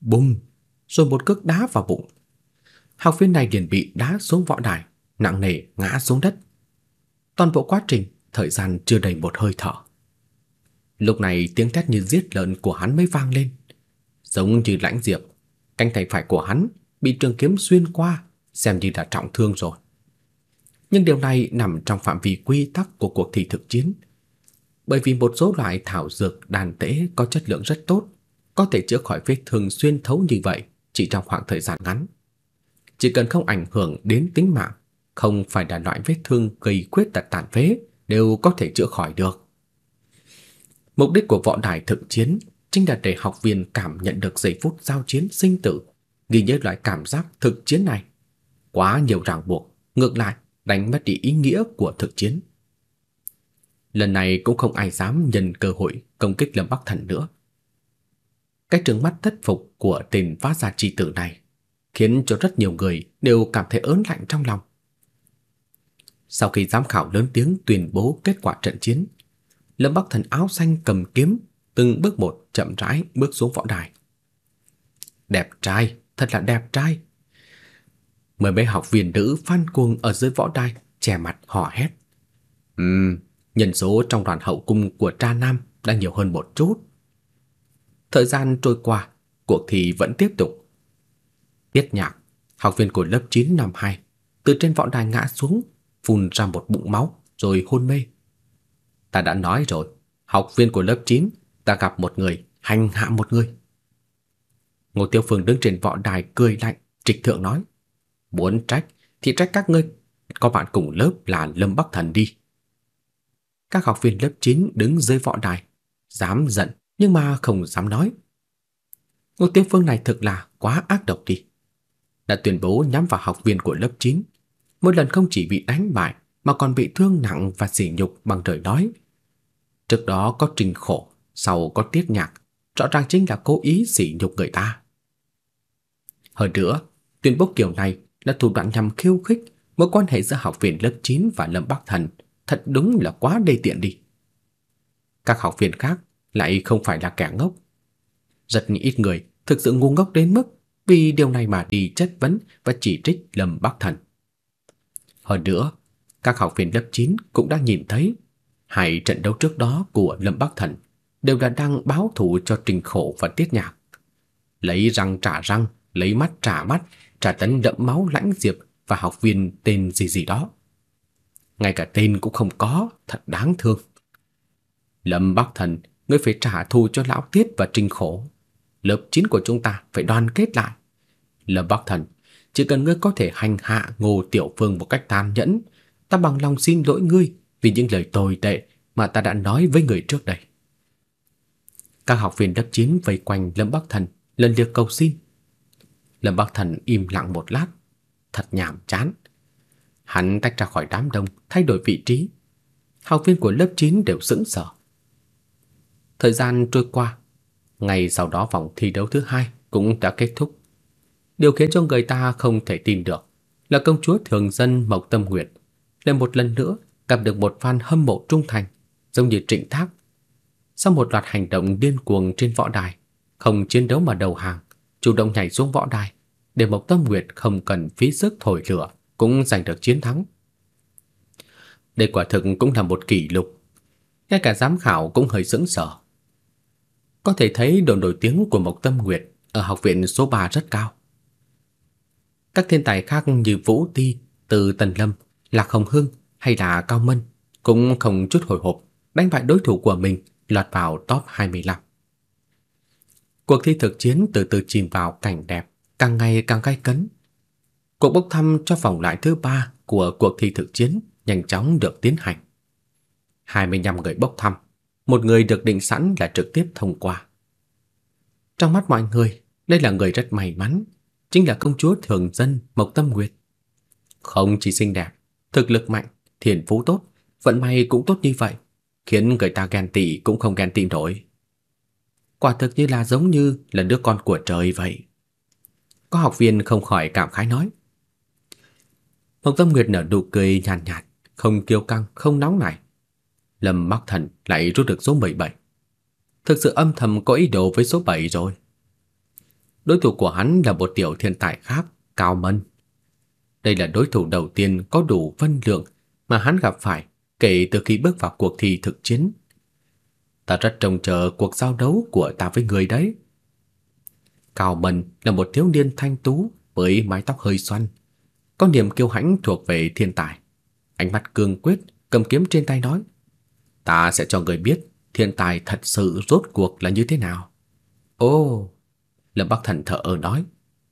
Bùng, rồi một cước đá vào bụng. Học viên này liền bị đá xuống võ đài, nặng nề ngã xuống đất. Toàn bộ quá trình, thời gian chưa đầy một hơi thở. Lúc này tiếng thét như giết lợn của hắn mới vang lên. Giống như lãnh diệp Cánh tay phải của hắn bị trường kiếm xuyên qua, xem như đã trọng thương rồi. Nhưng điều này nằm trong phạm vi quy tắc của cuộc thi thực chiến. Bởi vì một số loại thảo dược đan tế có chất lượng rất tốt, có thể chữa khỏi vết thương xuyên thấu như vậy chỉ trong khoảng thời gian ngắn. Chỉ cần không ảnh hưởng đến tính mạng, không phải là loại vết thương gây quyết tật tàn phế đều có thể chữa khỏi được. Mục đích của võ đài thực chiến chính là để học viên cảm nhận được giây phút giao chiến sinh tử, ghi nhớ loại cảm giác thực chiến này. Quá nhiều ràng buộc, ngược lại đánh mất đi ý nghĩa của thực chiến. Lần này cũng không ai dám nhân cơ hội công kích Lâm Bắc Thần nữa. Cái trừng mắt thất phục của tên phá gia chi tử này khiến cho rất nhiều người đều cảm thấy ớn lạnh trong lòng. Sau khi giám khảo lớn tiếng tuyên bố kết quả trận chiến, Lâm Bắc Thần áo xanh cầm kiếm từng bước một chậm rãi bước xuống võ đài. Đẹp trai, thật là đẹp trai. Mười mấy học viên nữ phan cuồng ở dưới võ đài che mặt hò hét. Ừm, nhân số trong đoàn hậu cung của Tra Nam đã nhiều hơn một chút. Thời gian trôi qua, cuộc thi vẫn tiếp tục. Tiết Nhạc, học viên của lớp 9 năm 2, từ trên võ đài ngã xuống, phun ra một bụng máu rồi hôn mê. Ta đã nói rồi, học viên của lớp 9 ta gặp một người, hành hạ một người. Ngô Tiêu Phương đứng trên võ đài cười lạnh, trịch thượng nói: "Muốn trách thì trách các ngươi, có bạn cùng lớp là Lâm Bắc Thần đi." Các học viên lớp 9 đứng dưới võ đài, dám giận nhưng mà không dám nói. Ngô Tiêu Phương này thật là quá ác độc đi. Đã tuyên bố nhắm vào học viên của lớp 9, một lần không chỉ bị đánh bại mà còn bị thương nặng và sỉ nhục bằng lời nói. Trước đó có Trình Khổ sau có tiết nhạc, rõ ràng chính là cố ý sỉ nhục người ta. Hơn nữa, tuyên bố kiểu này là thủ đoạn nhằm khiêu khích mối quan hệ giữa học viện lớp 9 và Lâm Bắc Thần, thật đúng là quá đê tiện đi. Các học viên khác lại không phải là kẻ ngốc. Rất ít người thực sự ngu ngốc đến mức vì điều này mà đi chất vấn và chỉ trích Lâm Bắc Thần. Hơn nữa, các học viên lớp 9 cũng đã nhìn thấy hai trận đấu trước đó của Lâm Bắc Thần đều là đang báo thù cho Trình Khổ và Tiết Nhạc. Lấy răng trả răng, lấy mắt trả mắt, trả tấn đẫm máu lãnh diệp và học viên tên gì gì đó. Ngay cả tên cũng không có, thật đáng thương. Lâm Bắc Thần, ngươi phải trả thù cho lão Tiết và Trình Khổ. Lớp 9 của chúng ta phải đoàn kết lại. Lâm Bắc Thần, chỉ cần ngươi có thể hành hạ Ngô Tiểu Phương một cách tàn nhẫn, ta bằng lòng xin lỗi ngươi vì những lời tồi tệ mà ta đã nói với người trước đây. Các học viên lớp 9 vây quanh Lâm Bắc Thần lần lượt cầu xin. Lâm Bắc Thần im lặng một lát, thật nhàm chán. Hắn tách ra khỏi đám đông, thay đổi vị trí. Học viên của lớp 9 đều sững sờ. Thời gian trôi qua, ngày sau đó vòng thi đấu thứ hai cũng đã kết thúc. Điều khiến cho người ta không thể tin được là công chúa thường dân Mộc Tâm Nguyệt lại một lần nữa gặp được một fan hâm mộ trung thành, giống như Trịnh Thác sau một loạt hành động điên cuồng trên võ đài, không chiến đấu mà đầu hàng, chủ động nhảy xuống võ đài, để Mộc Tâm Nguyệt không cần phí sức thổi lửa cũng giành được chiến thắng. Đây quả thực cũng là một kỷ lục. Ngay cả giám khảo cũng hơi sững sờ. Có thể thấy độ nổi tiếng của Mộc Tâm Nguyệt ở học viện số 3 rất cao. Các thiên tài khác như Vũ Ti, Từ Tần Lâm, Lạc Hồng Hương hay là Cao Mân cũng không chút hồi hộp đánh bại đối thủ của mình lọt vào top 25. Cuộc thi thực chiến từ từ chìm vào cảnh đẹp, càng ngày càng gay cấn. Cuộc bốc thăm cho vòng loại thứ ba của cuộc thi thực chiến nhanh chóng được tiến hành. 25 người bốc thăm, một người được định sẵn là trực tiếp thông qua. Trong mắt mọi người, đây là người rất may mắn, chính là công chúa thường dân Mộc Tâm Nguyệt. Không chỉ xinh đẹp, thực lực mạnh, thiền phú tốt, vận may cũng tốt như vậy khiến người ta ghen tị cũng không ghen tị nổi. Quả thực như là giống như là đứa con của trời vậy. Có học viên không khỏi cảm khái nói. Mộc Tâm Nguyệt nở nụ cười nhàn nhạt, nhạt, không kiêu căng, không nóng nảy. Lâm Bắc Thần lại rút được số 17. Thực sự âm thầm có ý đồ với số 7 rồi. Đối thủ của hắn là một tiểu thiên tài khác, Cao Mân. Đây là đối thủ đầu tiên có đủ phân lượng mà hắn gặp phải kể từ khi bước vào cuộc thi thực chiến. Ta rất trông chờ cuộc giao đấu của ta với người đấy. Cao Mân là một thiếu niên thanh tú với mái tóc hơi xoăn, có niềm kiêu hãnh thuộc về thiên tài. Ánh mắt cương quyết, cầm kiếm trên tay nói: "Ta sẽ cho người biết thiên tài thật sự rốt cuộc là như thế nào." "Ô." Lâm Bắc Thần thở ơ nói,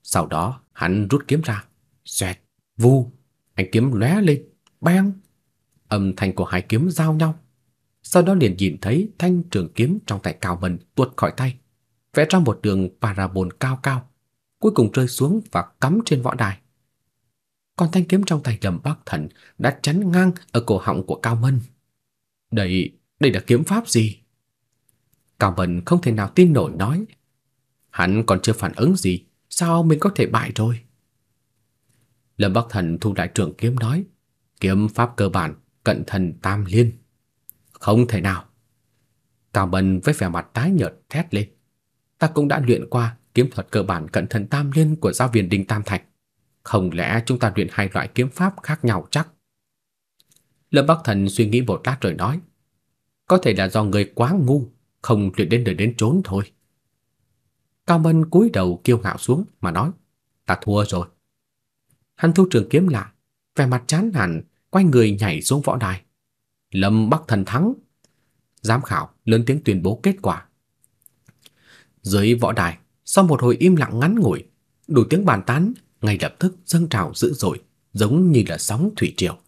sau đó hắn rút kiếm ra, xoẹt, vu, ánh kiếm lóe lên, bang! âm thanh của hai kiếm giao nhau. Sau đó liền nhìn thấy thanh trường kiếm trong tay Cao Mân tuột khỏi tay, vẽ ra một đường parabol cao cao, cuối cùng rơi xuống và cắm trên võ đài. Còn thanh kiếm trong tay Lâm Bắc Thần đã chắn ngang ở cổ họng của Cao Mân. "Đây, đây là kiếm pháp gì?" Cao Mân không thể nào tin nổi nói. Hắn còn chưa phản ứng gì, sao mình có thể bại rồi? Lâm Bắc Thần thu lại trường kiếm nói, kiếm pháp cơ bản cận thần tam liên. Không thể nào. Cao Bân với vẻ mặt tái nhợt thét lên. Ta cũng đã luyện qua kiếm thuật cơ bản cận thần tam liên của giáo viên Đinh Tam Thạch. Không lẽ chúng ta luyện hai loại kiếm pháp khác nhau chắc? Lâm Bắc Thần suy nghĩ một lát rồi nói. Có thể là do người quá ngu, không luyện đến đời đến trốn thôi. Cao Bân cúi đầu kiêu ngạo xuống mà nói. Ta thua rồi. Hắn thu trường kiếm lại, vẻ mặt chán hẳn quay người nhảy xuống võ đài. Lâm Bắc Thần thắng. Giám khảo lớn tiếng tuyên bố kết quả. Dưới võ đài, sau một hồi im lặng ngắn ngủi, đủ tiếng bàn tán ngay lập tức dâng trào dữ dội, giống như là sóng thủy triều.